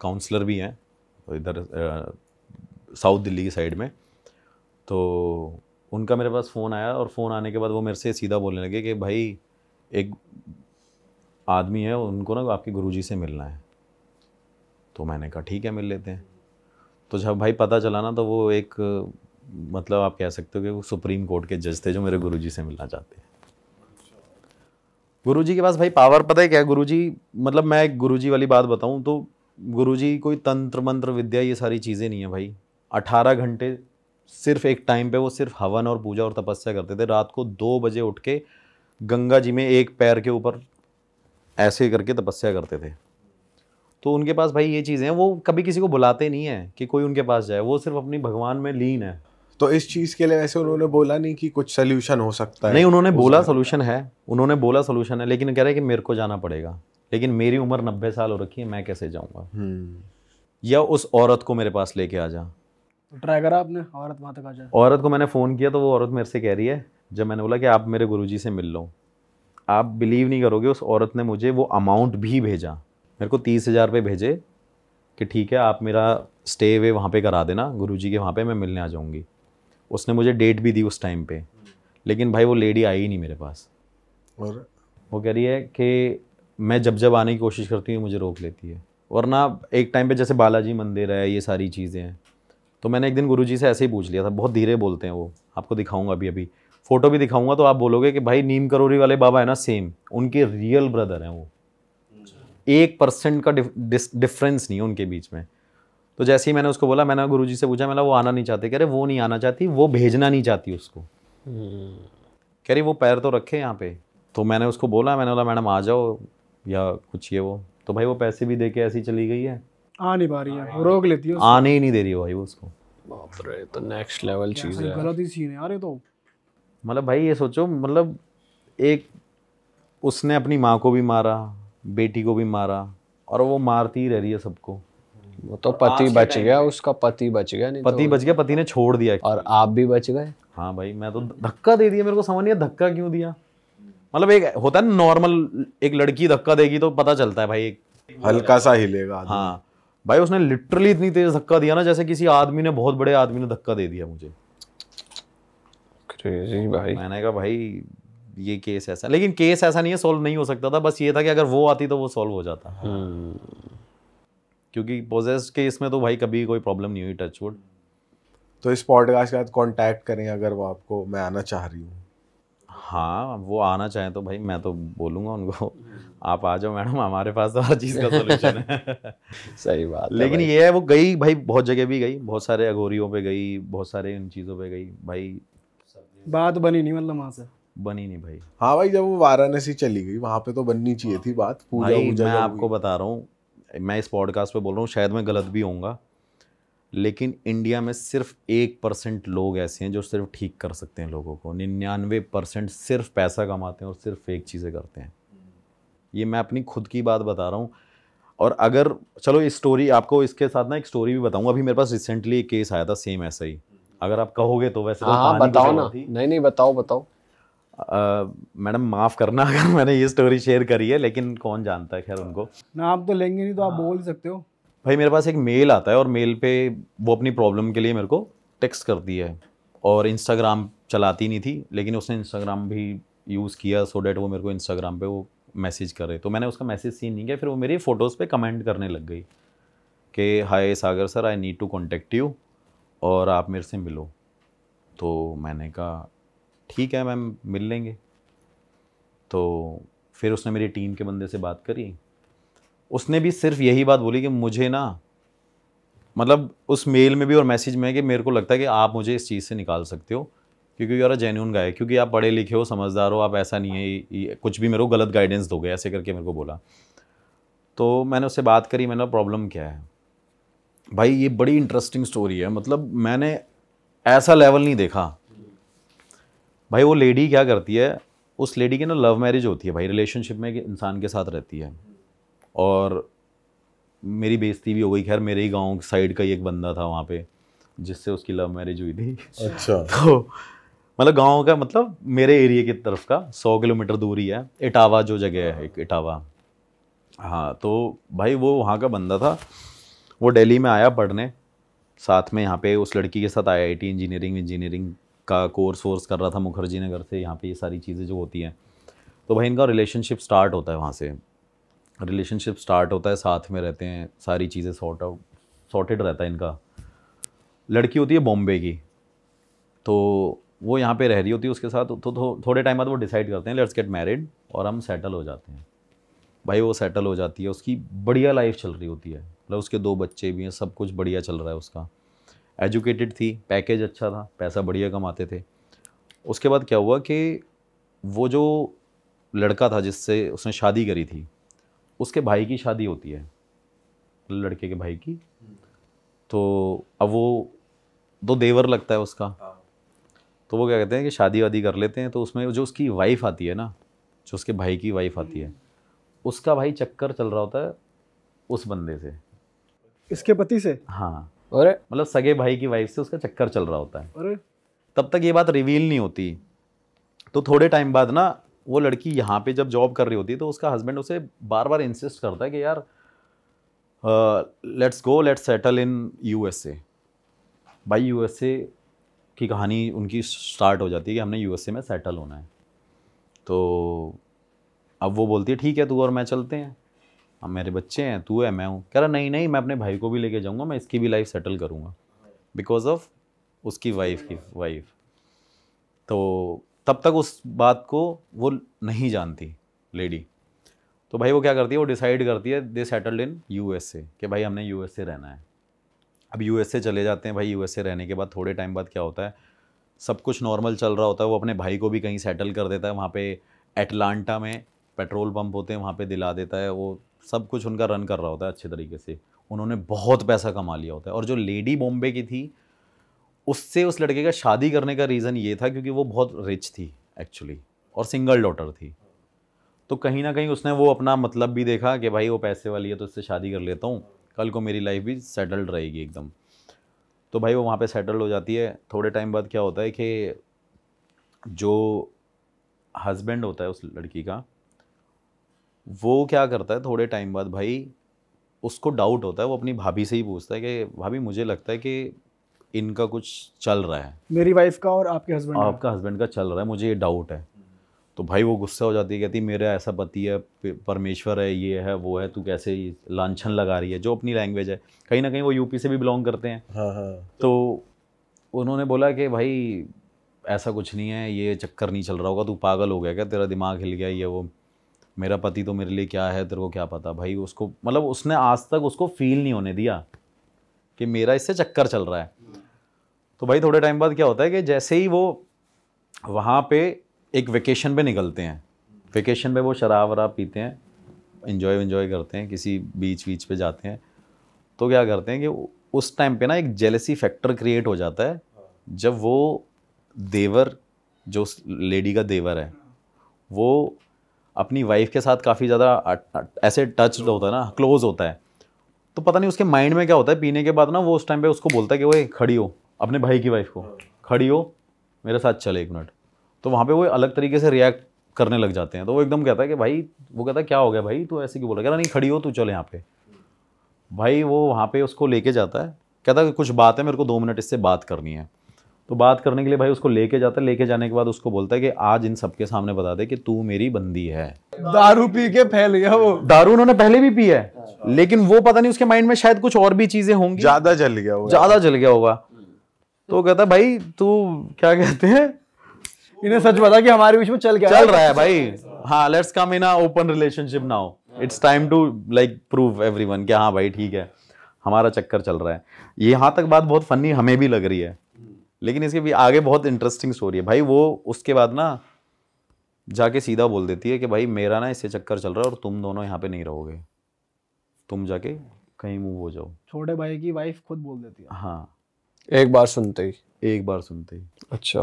काउंसलर भी हैं इधर साउथ दिल्ली की साइड में तो उनका मेरे पास फ़ोन आया और फ़ोन आने के बाद वो मेरे से सीधा बोलने लगे कि भाई एक आदमी है उनको ना आपके गुरुजी से मिलना है तो मैंने कहा ठीक है मिल लेते हैं तो जब भाई पता चला ना तो वो एक मतलब आप कह सकते हो कि वो सुप्रीम कोर्ट के जज थे जो मेरे गुरु से मिलना चाहते हैं गुरुजी के पास भाई पावर पता है क्या गुरुजी मतलब मैं एक गुरु वाली बात बताऊं तो गुरुजी कोई तंत्र मंत्र विद्या ये सारी चीज़ें नहीं है भाई अठारह घंटे सिर्फ एक टाइम पे वो सिर्फ हवन और पूजा और तपस्या करते थे रात को दो बजे उठ के गंगा जी में एक पैर के ऊपर ऐसे करके तपस्या करते थे तो उनके पास भाई ये चीज़ें हैं वो कभी किसी को बुलाते नहीं हैं कि कोई उनके पास जाए वो सिर्फ अपनी भगवान में लीन है तो इस चीज़ के लिए वैसे उन्होंने बोला नहीं कि कुछ सोल्यूशन हो सकता है नहीं उन्होंने बोला सोल्यूशन है उन्होंने बोला सोल्यूशन है लेकिन कह रहे हैं कि मेरे को जाना पड़ेगा लेकिन मेरी उम्र नब्बे साल हो रखी है मैं कैसे जाऊँगा हम्म। या उस औरत को मेरे पास लेके आ जा ट्राई करा आपने औरत वहाँ तक आ जाए औरत को मैंने फ़ोन किया तो वो औरत मेरे से कह रही है जब मैंने बोला कि आप मेरे गुरुजी से मिल लो आप बिलीव नहीं करोगे उस औरत ने मुझे वो अमाउंट भी भेजा मेरे को तीस हज़ार रुपये भेजे कि ठीक है आप मेरा स्टे वे वहाँ पे करा देना गुरुजी के वहाँ पे मैं मिलने आ जाऊँगी उसने मुझे डेट भी दी उस टाइम पे लेकिन भाई वो लेडी आई ही नहीं मेरे पास और वो कह रही है कि मैं जब जब आने की कोशिश करती हूँ मुझे रोक लेती है और ना एक टाइम पे जैसे बालाजी मंदिर है ये सारी चीज़ें हैं तो मैंने एक दिन गुरु से ऐसे ही पूछ लिया था बहुत धीरे बोलते हैं वो आपको दिखाऊंगा अभी अभी फ़ोटो भी दिखाऊंगा तो आप बोलोगे कि भाई नीम करोरी वाले बाबा है ना सेम उनके रियल ब्रदर हैं वो एक परसेंट का डिफरेंस नहीं है उनके बीच में तो जैसे ही मैंने उसको बोला मैंने गुरु से पूछा मैंने वो आना नहीं चाहते कह रहे वो नहीं आना चाहती वो भेजना नहीं चाहती उसको हम्म। कह रही वो पैर तो रखे यहाँ पे तो मैंने उसको बोला मैंने बोला मैडम आ जाओ या कुछ ये वो तो भाई वो पैसे भी दे के ऐसी चली गई है आ नहीं पा रही है रोक लेती है आने ही नहीं दे रही है भाई वो उसको बाप रे तो नेक्स्ट लेवल चीज़ है गलत ही सीन है तो मतलब भाई ये सोचो मतलब एक उसने अपनी माँ को भी मारा बेटी को भी मारा और वो मारती ही रह रही है सबको वो तो पति बच गया उसका पति बच गया नहीं तो पति तो बच गया पति ने छोड़ दिया और आप भी बच गए हाँ भाई मैं तो धक्का दे दिया मेरे को समझ नहीं आया धक्का क्यों दिया मतलब एक होता है नॉर्मल एक लड़की धक्का देगी तो पता चलता है भाई एक हल्का सा हिलेगा हाँ भाई उसने लिटरली इतनी तेज धक्का दिया ना जैसे किसी आदमी ने बहुत बड़े आदमी ने धक्का दे दिया मुझे क्रेजी भाई मैंने कहा भाई ये केस ऐसा लेकिन केस ऐसा नहीं है सॉल्व नहीं हो सकता था बस ये था कि अगर वो आती तो वो सॉल्व हो जाता हम्म। क्योंकि पोजेस केस में तो भाई कभी कोई प्रॉब्लम नहीं हुई टच वुड तो इस पॉडकास्ट के बाद कॉन्टैक्ट करें अगर वो आपको मैं आना चाह रही हूँ हाँ वो आना चाहें तो भाई मैं तो बोलूँगा उनको आप आ जाओ मैडम हमारे पास तो हर चीज़ का सोल्यूशन है सही बात लेकिन ये है वो गई भाई बहुत जगह भी गई बहुत सारे अघोरियों पे गई बहुत सारे इन चीज़ों पे गई भाई बात बनी नहीं मतलब वहाँ से बनी नहीं भाई हाँ भाई जब वो वाराणसी चली गई वहाँ पे तो बननी चाहिए थी बात हाँ। पूजा पूजा मैं आपको बता रहा हूँ मैं इस पॉडकास्ट पे बोल रहा हूँ शायद मैं गलत भी होऊंगा लेकिन इंडिया में सिर्फ एक परसेंट लोग ऐसे हैं जो सिर्फ ठीक कर सकते हैं लोगों को निन्यानवे परसेंट सिर्फ पैसा कमाते हैं और सिर्फ एक चीज़ें करते हैं ये मैं अपनी खुद की बात बता रहा हूँ और अगर चलो इस स्टोरी आपको इसके साथ ना एक स्टोरी भी बताऊंगा अभी मेरे पास रिसेंटली एक केस आया था सेम ऐसा ही अगर आप कहोगे तो वैसे तो हाँ, बताओ तो ना नहीं नहीं बताओ बताओ मैडम माफ़ करना अगर मैंने ये स्टोरी शेयर करी है लेकिन कौन जानता है खैर उनको नाम तो लेंगे नहीं तो आप हाँ। बोल सकते हो भाई मेरे पास एक मेल आता है और मेल पे वो अपनी प्रॉब्लम के लिए मेरे को टेक्स्ट करती है और इंस्टाग्राम चलाती नहीं थी लेकिन उसने इंस्टाग्राम भी यूज़ किया सो डैट वो मेरे को इंस्टाग्राम पे वो मैसेज करे तो मैंने उसका मैसेज सीन नहीं किया फिर वो मेरी फ़ोटोज़ पे कमेंट करने लग गई कि hi Sagar sir I need to contact you और आप मेरे से मिलो तो मैंने कहा ठीक है मैम मिल लेंगे तो फिर उसने मेरी टीम के बंदे से बात करी उसने भी सिर्फ यही बात बोली कि मुझे ना मतलब उस मेल में भी और मैसेज में कि मेरे को लगता है कि आप मुझे इस चीज़ से निकाल सकते हो क्योंकि यार जेन्यून गाय क्योंकि आप पढ़े लिखे हो समझदार हो आप ऐसा नहीं है कुछ भी मेरे को गलत गाइडेंस दोगे ऐसे करके मेरे को बोला तो मैंने उससे बात करी मैंने प्रॉब्लम क्या है भाई ये बड़ी इंटरेस्टिंग स्टोरी है मतलब मैंने ऐसा लेवल नहीं देखा भाई वो लेडी क्या करती है उस लेडी की ना लव मैरिज होती है भाई रिलेशनशिप में इंसान के साथ रहती है और मेरी बेइज्जती भी हो गई खैर मेरे ही गांव साइड का ही एक बंदा था वहाँ पे जिससे उसकी लव मैरिज हुई थी अच्छा तो मतलब गांव का मतलब मेरे एरिया की तरफ का सौ किलोमीटर दूर ही है इटावा जो जगह है एक इटावा हाँ तो भाई वो वहाँ का बंदा था वो दिल्ली में आया पढ़ने साथ में यहाँ पे उस लड़की के साथ I I T engineering engineering का कोर्स वोर्स कर रहा था मुखर्जी नगर से यहाँ पे ये सारी चीज़ें जो होती हैं तो भाई इनका रिलेशनशिप स्टार्ट होता है वहाँ से रिलेशनशिप स्टार्ट होता है साथ में रहते हैं सारी चीज़ें सॉर्ट आउट सॉर्टेड रहता है इनका लड़की होती है बॉम्बे की तो वो यहाँ पे रह रही होती है उसके साथ तो थो, थोड़े टाइम बाद वो डिसाइड करते हैं लेट्स गेट मैरिड और हम सेटल हो जाते हैं भाई वो सेटल हो जाती है उसकी बढ़िया लाइफ चल रही होती है मतलब उसके दो बच्चे भी हैं सब कुछ बढ़िया चल रहा है उसका एजुकेटेड थी पैकेज अच्छा था पैसा बढ़िया कमाते थे उसके बाद क्या हुआ कि वो जो लड़का था जिससे उसने शादी करी थी उसके भाई की शादी होती है लड़के के भाई की तो अब वो दो देवर लगता है उसका तो वो क्या कहते हैं कि शादी वादी कर लेते हैं तो उसमें जो उसकी वाइफ आती है ना जो उसके भाई की वाइफ आती है उसका भाई चक्कर चल रहा होता है उस बंदे से इसके पति से हाँ अरे मतलब सगे भाई की वाइफ से उसका चक्कर चल रहा होता है अरे तब तक ये बात रिवील नहीं होती तो थोड़े टाइम बाद ना वो लड़की यहाँ पे जब जॉब कर रही होती है तो उसका हस्बैंड उसे बार बार इंसिस्ट करता है कि यार let's go let's settle in USA भाई यूएसए की कहानी उनकी स्टार्ट हो जाती है कि हमने यूएसए में सेटल होना है तो अब वो बोलती है ठीक है तू और मैं चलते हैं अब हाँ, मेरे बच्चे हैं तू है मैं हूँ कह रहा नहीं नहीं मैं अपने भाई को भी लेके जाऊँगा मैं इसकी भी लाइफ सेटल करूँगा बिकॉज ऑफ उसकी वाइफ की वाइफ तो तब तक उस बात को वो नहीं जानती लेडी तो भाई वो क्या करती है वो डिसाइड करती है दे सेटल्ड इन यू कि भाई हमने यू रहना है अब यू चले जाते हैं भाई यू रहने के बाद थोड़े टाइम बाद क्या होता है सब कुछ नॉर्मल चल रहा होता है वो अपने भाई को भी कहीं सेटल कर देता है वहाँ पे एटलांटा में पेट्रोल पंप होते हैं वहाँ पे दिला देता है वो सब कुछ उनका रन कर रहा होता है अच्छे तरीके से उन्होंने बहुत पैसा कमा लिया होता है और जो लेडी बॉम्बे की थी उससे उस लड़के का शादी करने का रीज़न ये था क्योंकि वो बहुत रिच थी एक्चुअली और सिंगल डॉटर थी तो कहीं ना कहीं उसने वो अपना मतलब भी देखा कि भाई वो पैसे वाली है तो उससे शादी कर लेता हूँ कल को मेरी लाइफ भी सेटल्ड रहेगी एकदम तो भाई वो वहाँ पे सेटल हो जाती है थोड़े टाइम बाद क्या होता है कि जो हस्बैंड होता है उस लड़की का वो क्या करता है थोड़े टाइम बाद भाई उसको डाउट होता है वो अपनी भाभी से ही पूछता है कि भाभी मुझे लगता है कि इनका कुछ चल रहा है मेरी वाइफ का और आपके हस्बैंड आपका हस्बैंड का चल रहा है मुझे ये डाउट है तो भाई वो गुस्सा हो जाती है कहती मेरा ऐसा पति है परमेश्वर है ये है वो है तू कैसे लाछन लगा रही है जो अपनी लैंग्वेज है कहीं ना कहीं वो यूपी से भी बिलोंग करते हैं हाँ हाँ तो उन्होंने बोला कि भाई ऐसा कुछ नहीं है ये चक्कर नहीं चल रहा होगा तू पागल हो गया क्या तेरा दिमाग हिल गया ये वो मेरा पति तो मेरे लिए क्या है तेरे को क्या पता भाई उसको मतलब उसने आज तक उसको फील नहीं होने दिया कि मेरा इससे चक्कर चल रहा है तो भाई थोड़े टाइम बाद क्या होता है कि जैसे ही वो वहाँ पे एक वेकेशन पे निकलते हैं वेकेशन पे वो शराब वराब पीते हैं इन्जॉय इन्जॉय करते हैं किसी बीच वीच पे जाते हैं तो क्या करते हैं कि उस टाइम पे ना एक जेलसी फैक्टर क्रिएट हो जाता है जब वो देवर जो लेडी का देवर है वो अपनी वाइफ के साथ काफ़ी ज़्यादा ऐसे टच होता है ना क्लोज होता है तो पता नहीं उसके माइंड में क्या होता है पीने के बाद ना वो उस टाइम पे उसको बोलता है कि वो खड़ी हो अपने भाई की वाइफ को खड़ी हो मेरे साथ चले एक मिनट तो वहाँ पे वो अलग तरीके से रिएक्ट करने लग जाते हैं तो वो एकदम कहता है कि भाई वो कहता है क्या हो गया भाई तू ऐसे क्यों बोला कहता नहीं खड़ी हो तू चल यहाँ पे भाई वो वहाँ पे उसको लेके जाता है कहता है कुछ बात है मेरे को दो मिनट इससे बात करनी है तो बात करने के लिए भाई उसको लेके जाता है लेके जाने के बाद उसको बोलता है कि आज इन सबके सामने बता दे कि तू मेरी बंदी है दारू पी के फैल गया वो दारू उन्होंने पहले भी पी है लेकिन वो पता नहीं उसके माइंड में शायद कुछ और भी चीजें होंगी ज्यादा जल गया होगा ज्यादा जल गया होगा तो कहता भाई तू क्या कहते हैं इन्हें सच बता कि हमारे बीच में चल क्या चल रहा है भाई हाँ let's come in open relationship now it's time to like prove everyone हाँ भाई ठीक है हमारा चक्कर चल रहा है यहाँ तक बात बहुत फनी हमें भी लग रही है लेकिन इसके भी आगे बहुत इंटरेस्टिंग स्टोरी है भाई वो उसके बाद ना जाके सीधा बोल देती है कि भाई मेरा ना इससे चक्कर चल रहा है और तुम दोनों यहाँ पे नहीं रहोगे तुम जाके कहीं मूव हो जाओ छोटे भाई की वाइफ खुद बोल देती है हाँ एक बार सुनते ही एक बार सुनते ही अच्छा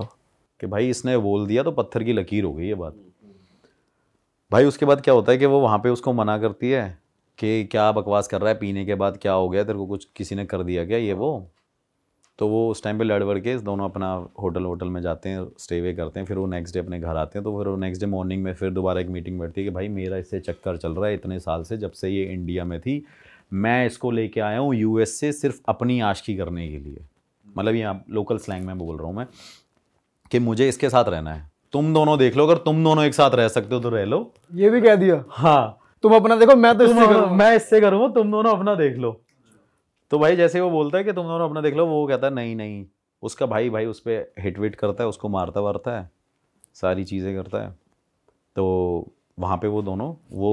कि भाई इसने बोल दिया तो पत्थर की लकीर हो गई ये बात भाई उसके बाद क्या होता है कि वो वहाँ पे उसको मना करती है कि क्या बकवास कर रहा है पीने के बाद क्या हो गया तेरे को कुछ किसी ने कर दिया क्या ये वो तो वो उस टाइम पे लड़ के दोनों अपना होटल होटल में जाते हैं स्टे वे करते हैं फिर वो नेक्स्ट डे अपने घर आते हैं तो फिर वो नेक्स्ट डे मॉर्निंग में फिर दोबारा एक मीटिंग बैठती है कि भाई मेरा इससे चक्कर चल रहा है इतने साल से जब से ये इंडिया में थी मैं इसको लेके आया हूँ यू से सिर्फ अपनी आशकी करने के लिए मतलब यहाँ लोकल स्लैंग में बोल रहा हूँ मैं कि मुझे इसके साथ रहना है तुम दोनों देख लो अगर तुम दोनों एक साथ रह सकते हो तो रह लो ये भी कह दिया हाँ तुम अपना देखो मैं तो इससे करूँ मैं इससे करूँ तुम दोनों अपना देख लो तो भाई जैसे वो बोलता है कि तुम दोनों अपना देख लो वो कहता है नहीं नहीं उसका भाई भाई उस पर हिट विट करता है उसको मारता वारता है सारी चीज़ें करता है तो वहाँ पे वो दोनों वो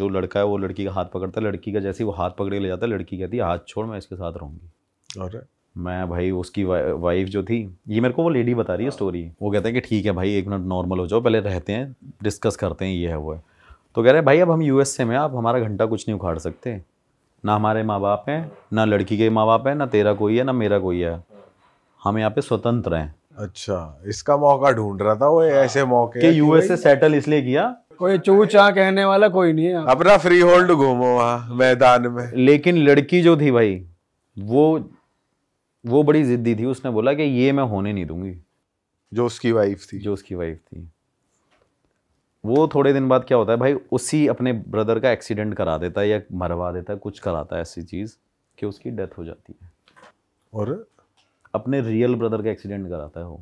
जो लड़का है वो लड़की का हाथ पकड़ता है लड़की का जैसे वो हाथ पकड़ के ले जाता है लड़की कहती है हाथ छोड़ मैं इसके साथ रहूँगी और मैं भाई उसकी वा, वाइफ जो थी ये मेरे को वो लेडी बता रही है स्टोरी हाँ। वो कहते हैं कि ठीक है भाई एक मिनट नॉर्मल हो जाओ पहले रहते हैं डिस्कस करते हैं ये है वो है तो कह रहे हैं भाई अब हम ए में आप हमारा घंटा कुछ नहीं उखाड़ सकते ना हमारे माँ बाप हैं ना लड़की के माँ बाप हैं ना तेरा कोई है ना मेरा कोई है हम यहाँ पे स्वतंत्र हैं अच्छा इसका मौका ढूंढ रहा था वो हाँ। ऐसे मौके कि यूएस से सेटल इसलिए किया कोई चू चा कहने वाला कोई नहीं है अपना फ्री होल्ड घूमो वहाँ मैदान में लेकिन लड़की जो थी भाई वो वो बड़ी जिद्दी थी उसने बोला कि ये मैं होने नहीं दूंगी जो उसकी वाइफ थी जो उसकी वाइफ थी वो थोड़े दिन बाद क्या होता है भाई उसी अपने ब्रदर का एक्सीडेंट करा देता है या मरवा देता है कुछ कराता है ऐसी चीज़ कि उसकी डेथ हो जाती है और अपने रियल ब्रदर का एक्सीडेंट कराता है वो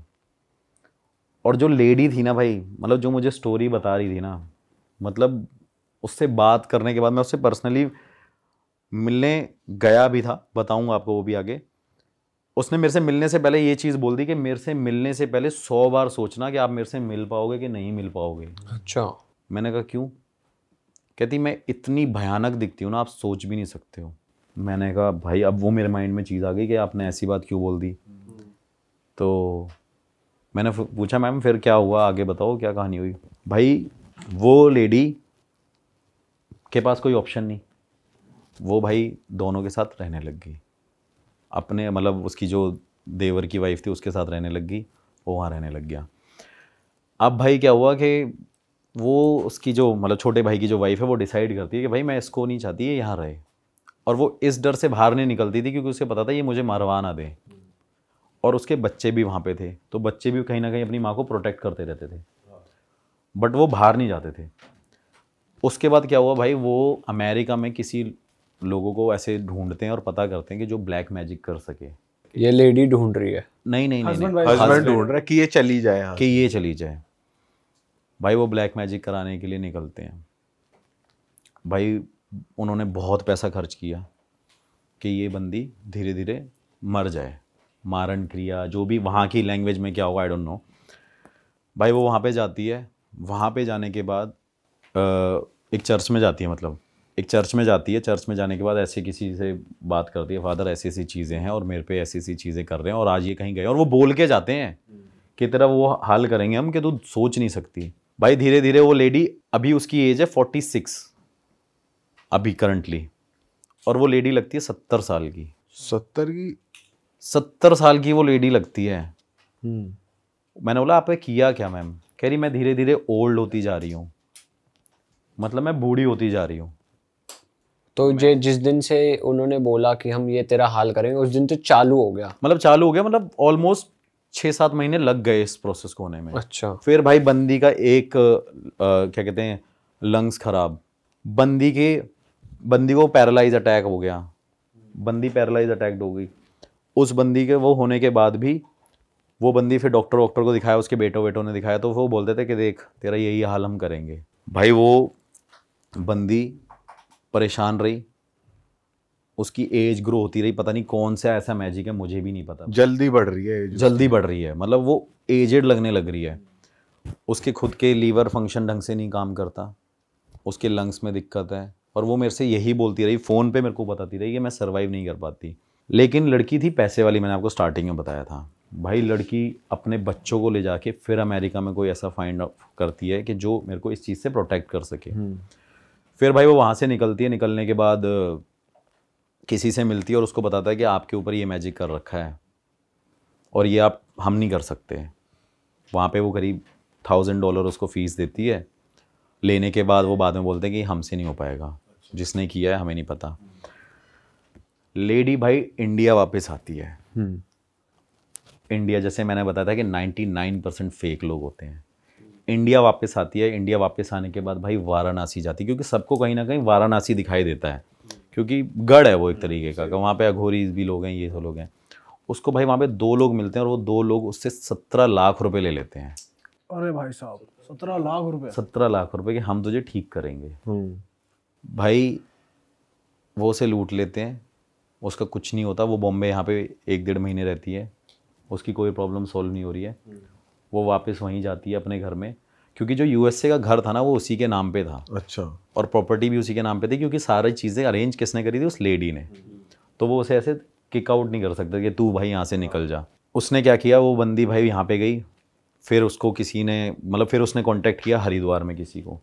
और जो लेडी थी ना भाई मतलब जो मुझे स्टोरी बता रही थी ना मतलब उससे बात करने के बाद मैं उससे पर्सनली मिलने गया भी था बताऊंगा आपको वो भी आगे उसने मेरे से मिलने से पहले ये चीज़ बोल दी कि मेरे से मिलने से पहले सौ बार सोचना कि आप मेरे से मिल पाओगे कि नहीं मिल पाओगे अच्छा मैंने कहा क्यों कहती मैं इतनी भयानक दिखती हूँ ना आप सोच भी नहीं सकते हो मैंने कहा भाई अब वो मेरे माइंड में चीज़ आ गई कि आपने ऐसी बात क्यों बोल दी तो मैंने पूछा मैम फिर क्या हुआ आगे बताओ क्या कहानी हुई भाई वो लेडी के पास कोई ऑप्शन नहीं वो भाई दोनों के साथ रहने लग गई अपने मतलब उसकी जो देवर की वाइफ थी उसके साथ रहने लग गई वो वहाँ रहने लग गया अब भाई क्या हुआ कि वो उसकी जो मतलब छोटे भाई की जो वाइफ है वो डिसाइड करती है कि भाई मैं इसको नहीं चाहती ये यहाँ रहे और वो इस डर से बाहर नहीं निकलती थी क्योंकि उसे पता था ये मुझे मरवा ना दे और उसके बच्चे भी वहाँ पे थे तो बच्चे भी कहीं ना कहीं अपनी माँ को प्रोटेक्ट करते रहते थे बट वो बाहर नहीं जाते थे उसके बाद क्या हुआ भाई वो अमेरिका में किसी लोगों को ऐसे ढूंढते हैं और पता करते हैं कि जो ब्लैक मैजिक कर सके ये लेडी ढूंढ रही है नहीं नहीं नहीं हस्बैंड ढूंढ रहा है कि ये चली जाए कि ये चली जाए भाई वो ब्लैक मैजिक कराने के लिए निकलते हैं भाई उन्होंने बहुत पैसा खर्च किया कि ये बंदी धीरे धीरे मर जाए मारण क्रिया जो भी वहाँ की लैंग्वेज में क्या होगा आई डोंट नो भाई वो वहाँ पे जाती है वहाँ पे जाने के बाद एक चर्च में जाती है मतलब एक चर्च में जाती है चर्च में जाने के बाद ऐसे किसी से बात करती है फादर ऐसी ऐसी चीज़ें हैं और मेरे पे ऐसी ऐसी चीज़ें कर रहे हैं और आज ये कहीं गए और वो बोल के जाते हैं कि तेरा वो हाल करेंगे हम कि तू सोच नहीं सकती भाई धीरे धीरे वो लेडी अभी उसकी एज है फोर्टी सिक्स अभी करंटली और वो लेडी लगती है सत्तर साल की सत्तर की सत्तर साल की वो लेडी लगती है हम्म। मैंने बोला आपने किया क्या मैम कह रही मैं धीरे धीरे ओल्ड होती जा रही हूँ मतलब मैं बूढ़ी होती जा रही हूँ तो जे जिस दिन से उन्होंने बोला कि हम ये तेरा हाल करेंगे उस दिन तो चालू हो गया मतलब चालू हो गया मतलब ऑलमोस्ट छः सात महीने लग गए इस प्रोसेस को होने में अच्छा फिर भाई बंदी का एक आ, क्या कहते हैं लंग्स खराब बंदी के बंदी को पैरालाइज अटैक हो गया बंदी पैरालाइज अटैक हो गई उस बंदी के वो होने के बाद भी वो बंदी फिर डॉक्टर वॉक्टर को दिखाया उसके बेटों बेटों ने दिखाया तो वो बोलते थे कि देख तेरा यही हाल हम करेंगे भाई वो बंदी परेशान रही उसकी एज ग्रो होती रही पता नहीं कौन सा ऐसा मैजिक है मुझे भी नहीं पता जल्दी बढ़ रही है जल्दी बढ़ रही है मतलब वो एजेड लगने लग रही है उसके खुद के लीवर फंक्शन ढंग से नहीं काम करता उसके लंग्स में दिक्कत है और वो मेरे से यही बोलती रही फ़ोन पे मेरे को बताती रही कि मैं सर्वाइव नहीं कर पाती लेकिन लड़की थी पैसे वाली मैंने आपको स्टार्टिंग में बताया था भाई लड़की अपने बच्चों को ले जाके फिर अमेरिका में कोई ऐसा फाइंड करती है कि जो मेरे को इस चीज़ से प्रोटेक्ट कर सके हम्म। फिर भाई वो वहाँ से निकलती है निकलने के बाद किसी से मिलती है और उसको बताता है कि आपके ऊपर ये मैजिक कर रखा है और ये आप हम नहीं कर सकते वहाँ पे वो करीब थाउजेंड डॉलर उसको फ़ीस देती है लेने के बाद वो बाद में बोलते हैं कि हमसे नहीं हो पाएगा जिसने किया है हमें नहीं पता लेडी भाई इंडिया वापस आती है हम्म। इंडिया जैसे मैंने बताया था कि 99 परसेंट फेक लोग होते हैं इंडिया वापस आती है इंडिया वापस आने के बाद भाई वाराणसी जाती है क्योंकि सबको कहीं ना कहीं वाराणसी दिखाई देता है क्योंकि गढ़ है वो एक तरीके का वहाँ पे अघोरी भी लोग हैं ये सब लोग हैं उसको भाई वहाँ पे दो लोग मिलते हैं और वो दो लोग उससे सत्रह लाख रुपए ले लेते हैं अरे भाई साहब सत्रह लाख रुपए सत्रह लाख रुपए कि हम तुझे ठीक करेंगे हम्म। भाई वो उसे लूट लेते हैं उसका कुछ नहीं होता वो बॉम्बे यहाँ पे एक डेढ़ महीने रहती है उसकी कोई प्रॉब्लम सॉल्व नहीं हो रही है वो वापस वहीं जाती है अपने घर में क्योंकि जो यूएसए का घर था ना वो उसी के नाम पे था अच्छा और प्रॉपर्टी भी उसी के नाम पे थी क्योंकि सारी चीज़ें अरेंज किसने करी थी उस लेडी ने तो वो उसे ऐसे किक आउट नहीं कर सकता कि तू भाई यहाँ से निकल जा उसने क्या किया वो बंदी भाई यहाँ पे गई फिर उसको किसी ने मतलब फिर उसने कांटेक्ट किया हरिद्वार में किसी को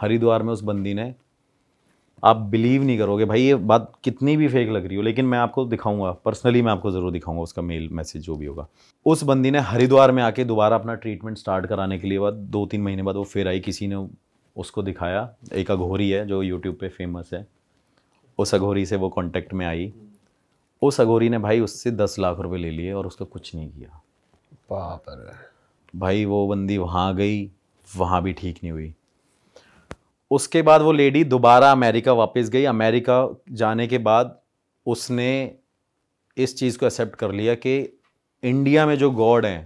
हरिद्वार में उस बंदी ने आप बिलीव नहीं करोगे भाई ये बात कितनी भी फेक लग रही हो लेकिन मैं आपको दिखाऊंगा पर्सनली मैं आपको ज़रूर दिखाऊंगा उसका मेल मैसेज जो भी होगा उस बंदी ने हरिद्वार में आके दोबारा अपना ट्रीटमेंट स्टार्ट कराने के लिए बाद दो तीन महीने बाद वो फिर आई किसी ने उसको दिखाया एक अघोरी है जो यूट्यूब पर फेमस है उस अघोरी से वो कॉन्टेक्ट में आई उस अघोरी ने भाई उससे दस लाख रुपये ले लिए और उसका कुछ नहीं किया पापर भाई वो बंदी वहाँ गई वहाँ भी ठीक नहीं हुई उसके बाद वो लेडी दोबारा अमेरिका वापस गई अमेरिका जाने के बाद उसने इस चीज़ को एक्सेप्ट कर लिया कि इंडिया में जो गॉड हैं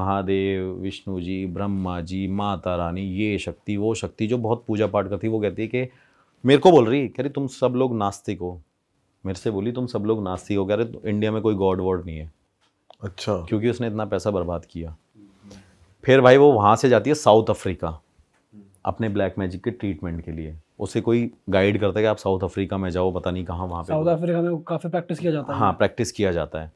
महादेव विष्णु जी ब्रह्मा जी माता रानी ये शक्ति वो शक्ति जो बहुत पूजा पाठ करती वो कहती है कि मेरे को बोल रही कह रही तुम सब लोग नास्तिक हो मेरे से बोली तुम सब लोग नास्तिक हो कह रहे तो इंडिया में कोई गॉड वॉड नहीं है अच्छा क्योंकि उसने इतना पैसा बर्बाद किया फिर भाई वो वहाँ से जाती है साउथ अफ्रीका अपने ब्लैक मैजिक के ट्रीटमेंट के लिए उसे कोई गाइड करता है कि आप साउथ अफ्रीका में जाओ पता नहीं कहाँ वहाँ पे साउथ अफ्रीका में काफ़ी प्रैक्टिस किया जाता है हाँ प्रैक्टिस किया जाता है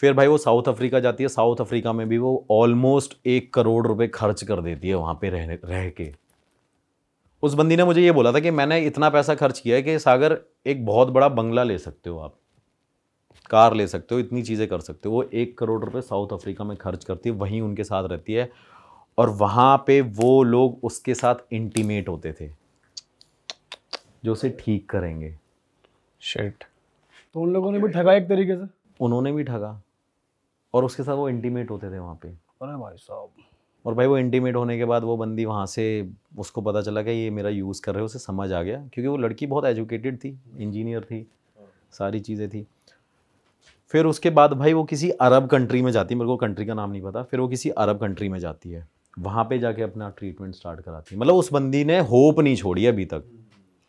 फिर भाई वो साउथ अफ्रीका जाती है साउथ अफ्रीका में भी वो ऑलमोस्ट एक करोड़ रुपए खर्च कर देती है वहाँ पे रह रह के उस बंदी ने मुझे ये बोला था कि मैंने इतना पैसा खर्च किया है कि सागर एक बहुत बड़ा बंगला ले सकते हो आप कार ले सकते हो इतनी चीज़ें कर सकते हो वो एक करोड़ रुपए साउथ अफ्रीका में खर्च करती है वहीं उनके साथ रहती है और वहाँ पे वो लोग उसके साथ इंटीमेट होते थे जो उसे ठीक करेंगे शेट तो उन लोगों ने भी ठगा एक तरीके से उन्होंने भी ठगा और उसके साथ वो इंटीमेट होते थे वहाँ पे अरे भाई साहब और भाई वो इंटीमेट होने के बाद वो बंदी वहाँ से उसको पता चला कि ये मेरा यूज़ कर रहे हो उसे समझ आ गया क्योंकि वो लड़की बहुत एजुकेटेड थी इंजीनियर थी सारी चीज़ें थी फिर उसके बाद भाई वो किसी अरब कंट्री में जाती है मेरे को कंट्री का नाम नहीं पता फिर वो किसी अरब कंट्री में जाती है वहाँ पे जाके अपना ट्रीटमेंट स्टार्ट कराती मतलब उस बंदी ने होप नहीं छोड़ी अभी तक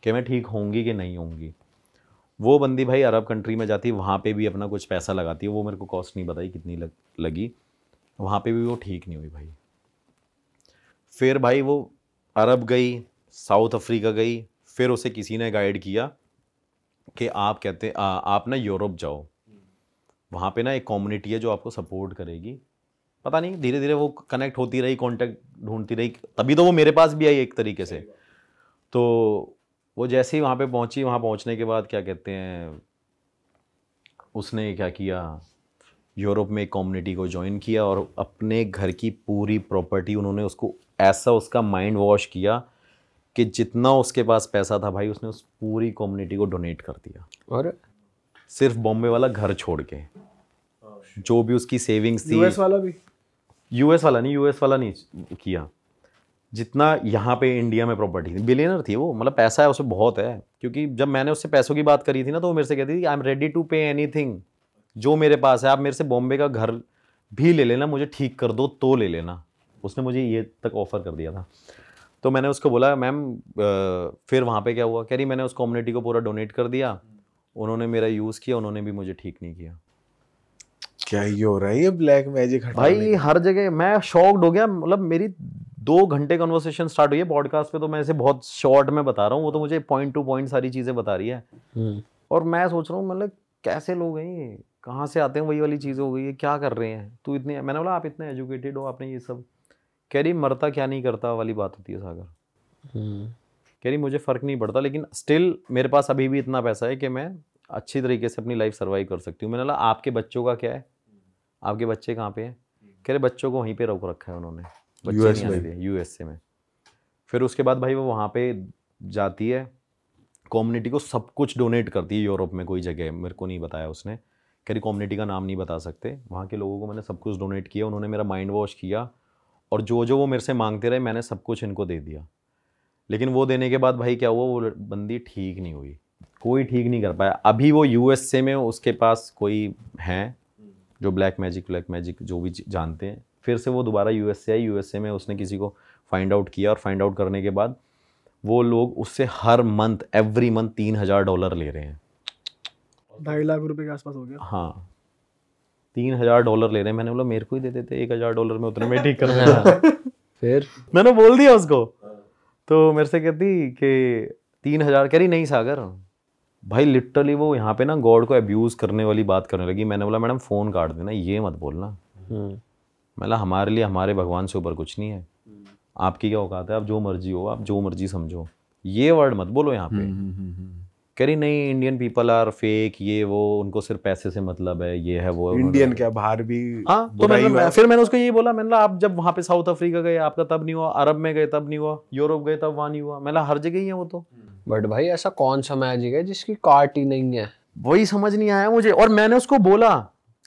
कि मैं ठीक होंगी कि नहीं होंगी वो बंदी भाई अरब कंट्री में जाती है वहाँ पे भी अपना कुछ पैसा लगाती है वो मेरे को कॉस्ट नहीं बताई कितनी लग, लगी वहाँ पे भी वो ठीक नहीं हुई भाई फिर भाई वो अरब गई साउथ अफ्रीका गई फिर उसे किसी ने गाइड किया कि आप कहते आ, आप ना यूरोप जाओ वहाँ पे ना एक कम्युनिटी है जो आपको सपोर्ट करेगी पता नहीं धीरे धीरे वो कनेक्ट होती रही कॉन्टैक्ट ढूंढती रही तभी तो वो मेरे पास भी आई एक तरीके से तो वो जैसे ही वहाँ पे पहुँची वहाँ पहुँचने के बाद क्या कहते हैं उसने क्या किया यूरोप में एक कम्युनिटी को ज्वाइन किया और अपने घर की पूरी प्रॉपर्टी उन्होंने उसको ऐसा उसका माइंड वॉश किया कि जितना उसके पास पैसा था भाई उसने उस पूरी कम्युनिटी को डोनेट कर दिया और सिर्फ बॉम्बे वाला घर छोड़ के oh, जो भी उसकी सेविंग्स थी वाला भी यूएस वाला नहीं यूएस वाला नहीं किया जितना यहाँ पे इंडिया में प्रॉपर्टी थी बिलियनर थी वो मतलब पैसा है उसे बहुत है क्योंकि जब मैंने उससे पैसों की बात करी थी ना तो वो मेरे से कहती थी I am ready to pay any जो मेरे पास है आप मेरे से बॉम्बे का घर भी ले लेना मुझे ठीक कर दो तो ले लेना उसने मुझे ये तक ऑफ़र कर दिया था तो मैंने उसको बोला मैम फिर वहाँ पे क्या हुआ कह रही मैंने उस कम्युनिटी को पूरा डोनेट कर दिया उन्होंने मेरा यूज़ किया उन्होंने भी मुझे ठीक नहीं किया क्या ही हो रहा है ये ब्लैक मैजिक भाई हर जगह मैं शॉक्ड हो गया मतलब मेरी दो घंटे कन्वर्सेशन स्टार्ट हुई है पॉडकास्ट पे तो मैं इसे बहुत शॉर्ट में बता रहा हूँ वो तो मुझे पॉइंट टू पॉइंट सारी चीज़ें बता रही है हम्म। और मैं सोच रहा हूँ मतलब कैसे लोग हैं ये कहाँ से आते हैं वही वाली चीज़ हो गई है क्या कर रहे हैं तू इतने मैंने बोला आप इतने एजुकेटेड हो आपने ये सब कह रही मरता क्या नहीं करता वाली बात होती है सागर हम्म। कह रही मुझे फ़र्क नहीं पड़ता लेकिन स्टिल मेरे पास अभी भी इतना पैसा है कि मैं अच्छी तरीके से अपनी लाइफ सर्वाइव कर सकती हूँ मैंने बोला आपके बच्चों का क्या है आपके बच्चे कहाँ पे हैं हम्म। कह रहे बच्चों को वहीं पे रोक रखा है उन्होंने यू एस यूएसए में फिर उसके बाद भाई वो वहाँ पे जाती है कम्युनिटी को सब कुछ डोनेट करती है यूरोप में कोई जगह मेरे को नहीं बताया उसने कह रही कम्युनिटी का नाम नहीं बता सकते वहाँ के लोगों को मैंने सब कुछ डोनेट किया उन्होंने मेरा माइंड वॉश किया और जो जो वो मेरे से मांगते रहे मैंने सब कुछ इनको दे दिया लेकिन वो देने के बाद भाई क्या हुआ वो बंदी ठीक नहीं हुई कोई ठीक नहीं कर पाया अभी वो यूएसए में उसके पास कोई हैं जो ब्लैक मैजिक ब्लैक मैजिक जो भी जानते हैं फिर से वो दोबारा यू एस आई यू में उसने किसी को फाइंड आउट किया और फाइंड आउट करने के बाद वो लोग उससे हर मंथ एवरी मंथ तीन हज़ार डॉलर ले रहे हैं ढाई लाख रुपए के आसपास हो गया हाँ तीन हज़ार डॉलर ले रहे हैं मैंने बोला मेरे को ही दे देते एक हज़ार डॉलर में उतने में ठीक कर देना हाँ। फिर मैंने बोल दिया उसको तो मेरे से कहती कि तीन हज़ार कह रही नहीं सागर भाई लिटरली वो यहाँ पे ना गॉड को अब्यूज़ करने वाली बात करने लगी मैंने बोला मैडम फ़ोन काट देना ये मत बोलना हम्म। मैं हमारे लिए हमारे भगवान से ऊपर कुछ नहीं है हम्म। आपकी क्या औकात है आप जो मर्जी हो आप जो मर्जी समझो ये वर्ड मत बोलो यहाँ पे हम्म, कह रही नहीं इंडियन पीपल आर फेक ये वो उनको सिर्फ पैसे से मतलब है ये है वो इंडियन क्या बाहर भी हाँ तो मैं, मैं, मतलब फिर मैंने उसको यही बोला मैंने आप जब वहाँ पे साउथ अफ्रीका गए आपका तब नहीं हुआ अरब में गए तब नहीं हुआ यूरोप गए तब वहाँ नहीं हुआ मैंने हर जगह ही है वो तो बट hmm. भाई ऐसा कौन सा मैजिक है जिसकी कार्ट ही नहीं है वही समझ नहीं आया मुझे और मैंने उसको बोला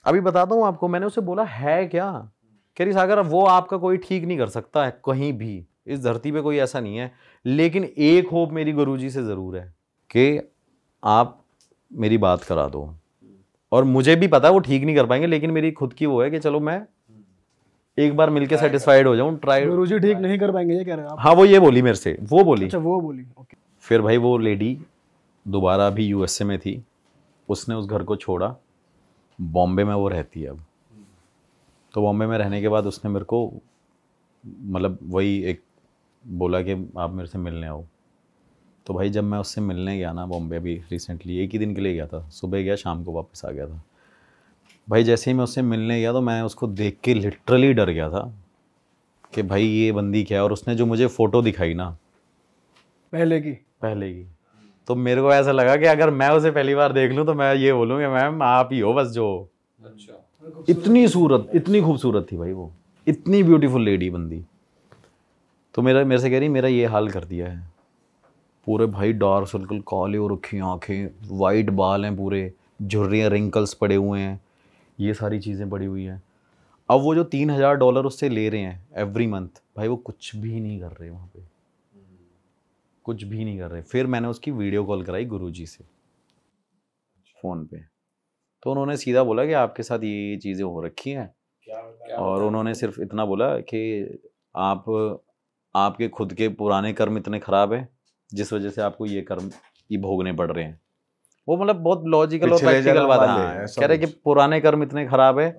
अभी बताता हूँ आपको मैंने उसे बोला है क्या कह रही सागर वो आपका कोई ठीक नहीं कर सकता है कहीं भी इस धरती पे कोई ऐसा नहीं है लेकिन एक होप मेरी गुरुजी से ज़रूर है कि आप मेरी बात करा दो और मुझे भी पता है वो ठीक नहीं कर पाएंगे लेकिन मेरी खुद की वो है कि चलो मैं एक बार मिलके सेटिस्फाइड हो जाऊँ ट्राई रोजी ठीक नहीं कर पाएंगे ये कह रहे हैं हाँ वो ये बोली मेरे से वो बोली अच्छा वो बोली ओके फिर भाई वो लेडी दोबारा भी यूएसए में थी उसने उस घर को छोड़ा बॉम्बे में वो रहती है अब तो बॉम्बे में रहने के बाद उसने मेरे को मतलब वही एक बोला कि आप मेरे से मिलने आओ तो भाई जब मैं उससे मिलने गया ना बॉम्बे अभी रिसेंटली एक ही दिन के लिए गया था सुबह गया शाम को वापस आ गया था भाई जैसे ही मैं उससे मिलने गया तो मैं उसको देख के लिटरली डर गया था कि भाई ये बंदी क्या है और उसने जो मुझे फ़ोटो दिखाई ना पहले की पहले की तो मेरे को ऐसा लगा कि अगर मैं उसे पहली बार देख लूँ तो मैं ये बोलूँ मैम आप ही हो बस जो अच्छा इतनी सूरत इतनी खूबसूरत थी भाई वो इतनी ब्यूटीफुल लेडी बंदी तो मेरा मेरे से कह रही मेरा ये हाल कर दिया है पूरे भाई डार्क सर्कल काले और रखी आँखें वाइट बाल हैं पूरे झुर्रियाँ रिंकल्स पड़े हुए हैं ये सारी चीज़ें पड़ी हुई हैं अब वो जो तीन हज़ार डॉलर उससे ले रहे हैं एवरी मंथ भाई वो कुछ भी नहीं कर रहे वहाँ पे कुछ भी नहीं कर रहे फिर मैंने उसकी वीडियो कॉल कराई गुरु से फ़ोन पे तो उन्होंने सीधा बोला कि आपके साथ ये चीज़ें हो रखी हैं और उन्होंने सिर्फ इतना बोला कि आप आपके खुद के पुराने कर्म इतने ख़राब हैं जिस वजह से आपको ये कर्म ये भोगने पड़ रहे हैं वो मतलब बहुत लॉजिकल और प्रैक्टिकल बात हाँ। है कह रहे कि पुराने कर्म इतने खराब है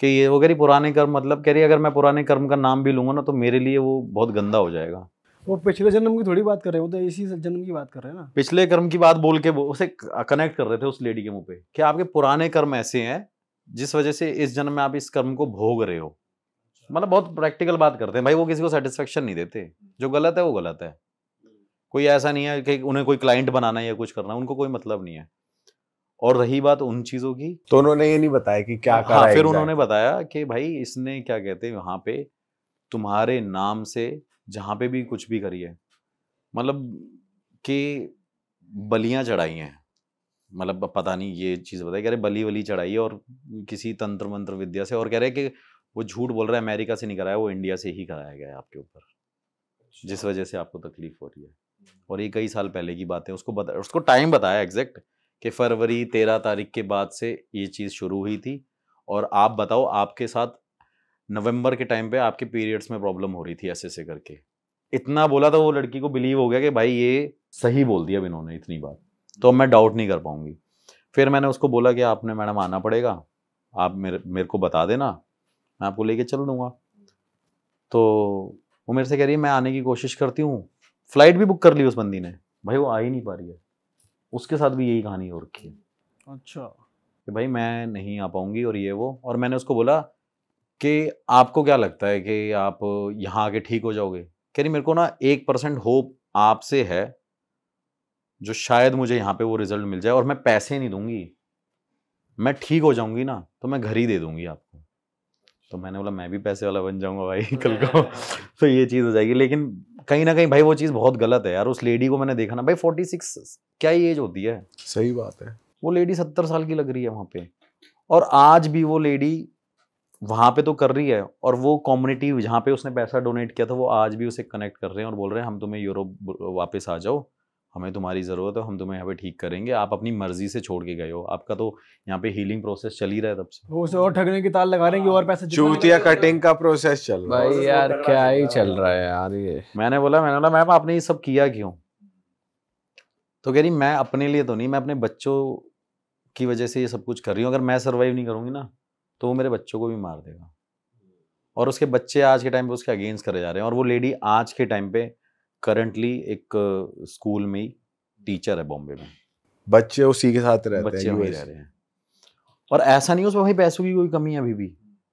कि ये वो कह रही पुराने कर्म मतलब कह रही अगर मैं पुराने कर्म का नाम भी लूंगा ना तो मेरे लिए वो बहुत गंदा हो जाएगा वो पिछले जन्म की थोड़ी बात कर रहे हो तो इसी जन्म की बात कर रहे हैं ना पिछले कर्म की बात बोल के उसे कनेक्ट कर रहे थे उस लेडी के मुंह पे कि आपके पुराने कर्म ऐसे हैं जिस वजह से इस जन्म में आप इस कर्म को भोग रहे हो मतलब बहुत प्रैक्टिकल बात करते हैं भाई वो किसी को सेटिस्फेक्शन नहीं देते जो गलत है वो गलत है कोई ऐसा नहीं है कि उन्हें कोई क्लाइंट बनाना है या कुछ करना है उनको कोई मतलब नहीं है और रही बात उन चीज़ों की तो उन्होंने ये नहीं बताया कि क्या हाँ फिर उन्होंने बताया कि भाई इसने क्या कहते हैं वहाँ पे तुम्हारे नाम से जहाँ पे भी कुछ भी करिए मतलब कि बलियाँ चढ़ाई हैं मतलब पता नहीं ये चीज़ बताई कह रहे बली वली चढ़ाई है और किसी तंत्र मंत्र विद्या से और कह रहे कि वो झूठ बोल रहा है अमेरिका से नहीं कराया वो इंडिया से ही कराया गया है आपके ऊपर जिस वजह से आपको तकलीफ हो रही है और ये कई साल पहले की बात है उसको बता उसको टाइम बताया एग्जैक्ट कि फरवरी तेरह तारीख के बाद से ये चीज़ शुरू हुई थी और आप बताओ आपके साथ नवंबर के टाइम पे आपके पीरियड्स में प्रॉब्लम हो रही थी ऐसे ऐसे करके इतना बोला तो वो लड़की को बिलीव हो गया कि भाई ये सही बोल दिया इन्होंने इतनी बार तो अब मैं डाउट नहीं कर पाऊंगी फिर मैंने उसको बोला कि आपने मैडम आना पड़ेगा आप मेरे मेरे को बता देना मैं आपको लेके चल दूंगा तो वो मेरे से कह रही है मैं आने की कोशिश करती हूँ फ्लाइट भी बुक कर ली उस बंदी ने भाई वो आ ही नहीं पा रही है उसके साथ भी यही कहानी हो रखी है अच्छा कि भाई मैं नहीं आ पाऊंगी और ये वो और मैंने उसको बोला कि आपको क्या लगता है कि आप यहाँ आके ठीक हो जाओगे कह रही मेरे को ना एक परसेंट होप आपसे है जो शायद मुझे यहाँ पे वो रिजल्ट मिल जाए और मैं पैसे नहीं दूंगी मैं ठीक हो जाऊंगी ना तो मैं घर ही दे दूंगी आपको तो मैंने बोला मैं भी पैसे वाला बन जाऊंगा भाई कल को तो ये चीज़ हो जाएगी लेकिन कहीं ना कहीं भाई वो चीज़ बहुत गलत है यार उस लेडी को मैंने देखा ना भाई फोर्टी सिक्स क्या ही एज होती है सही बात है वो लेडी सत्तर साल की लग रही है वहाँ पे और आज भी वो लेडी वहाँ पे तो कर रही है और वो कम्युनिटी जहाँ पे उसने पैसा डोनेट किया था वो आज भी उसे कनेक्ट कर रहे हैं और बोल रहे हैं हम तुम्हें यूरोप वापस आ जाओ हमें तुम्हारी ज़रूरत है हम तुम्हें यहाँ पे ठीक करेंगे आप अपनी मर्जी से छोड़ के गए हो आपका तो यहाँ पे हीलिंग प्रोसेस चल ही रहा है तब से वो और ठगने की ताल लगा रहे हैं और पैसे चूतिया कटिंग का प्रोसेस चल रहा है भाई यार क्या ही चल रहा है यार ये मैंने बोला मैंने बोला मैम आपने ये सब किया क्यों तो कह रही मैं अपने लिए तो नहीं मैं अपने बच्चों की वजह से ये सब कुछ कर रही हूँ अगर मैं सर्वाइव नहीं करूँगी ना तो वो मेरे बच्चों को भी मार देगा और उसके बच्चे आज के टाइम पे उसके अगेंस्ट करे जा रहे हैं और वो लेडी आज के टाइम पे करंटली एक स्कूल में टीचर है बॉम्बे में बच्चे उसी के साथ रहते बच्चे हैं वहीं रह रहे हैं और ऐसा नहीं उस पर भाई पैसों की कोई कमी है अभी भी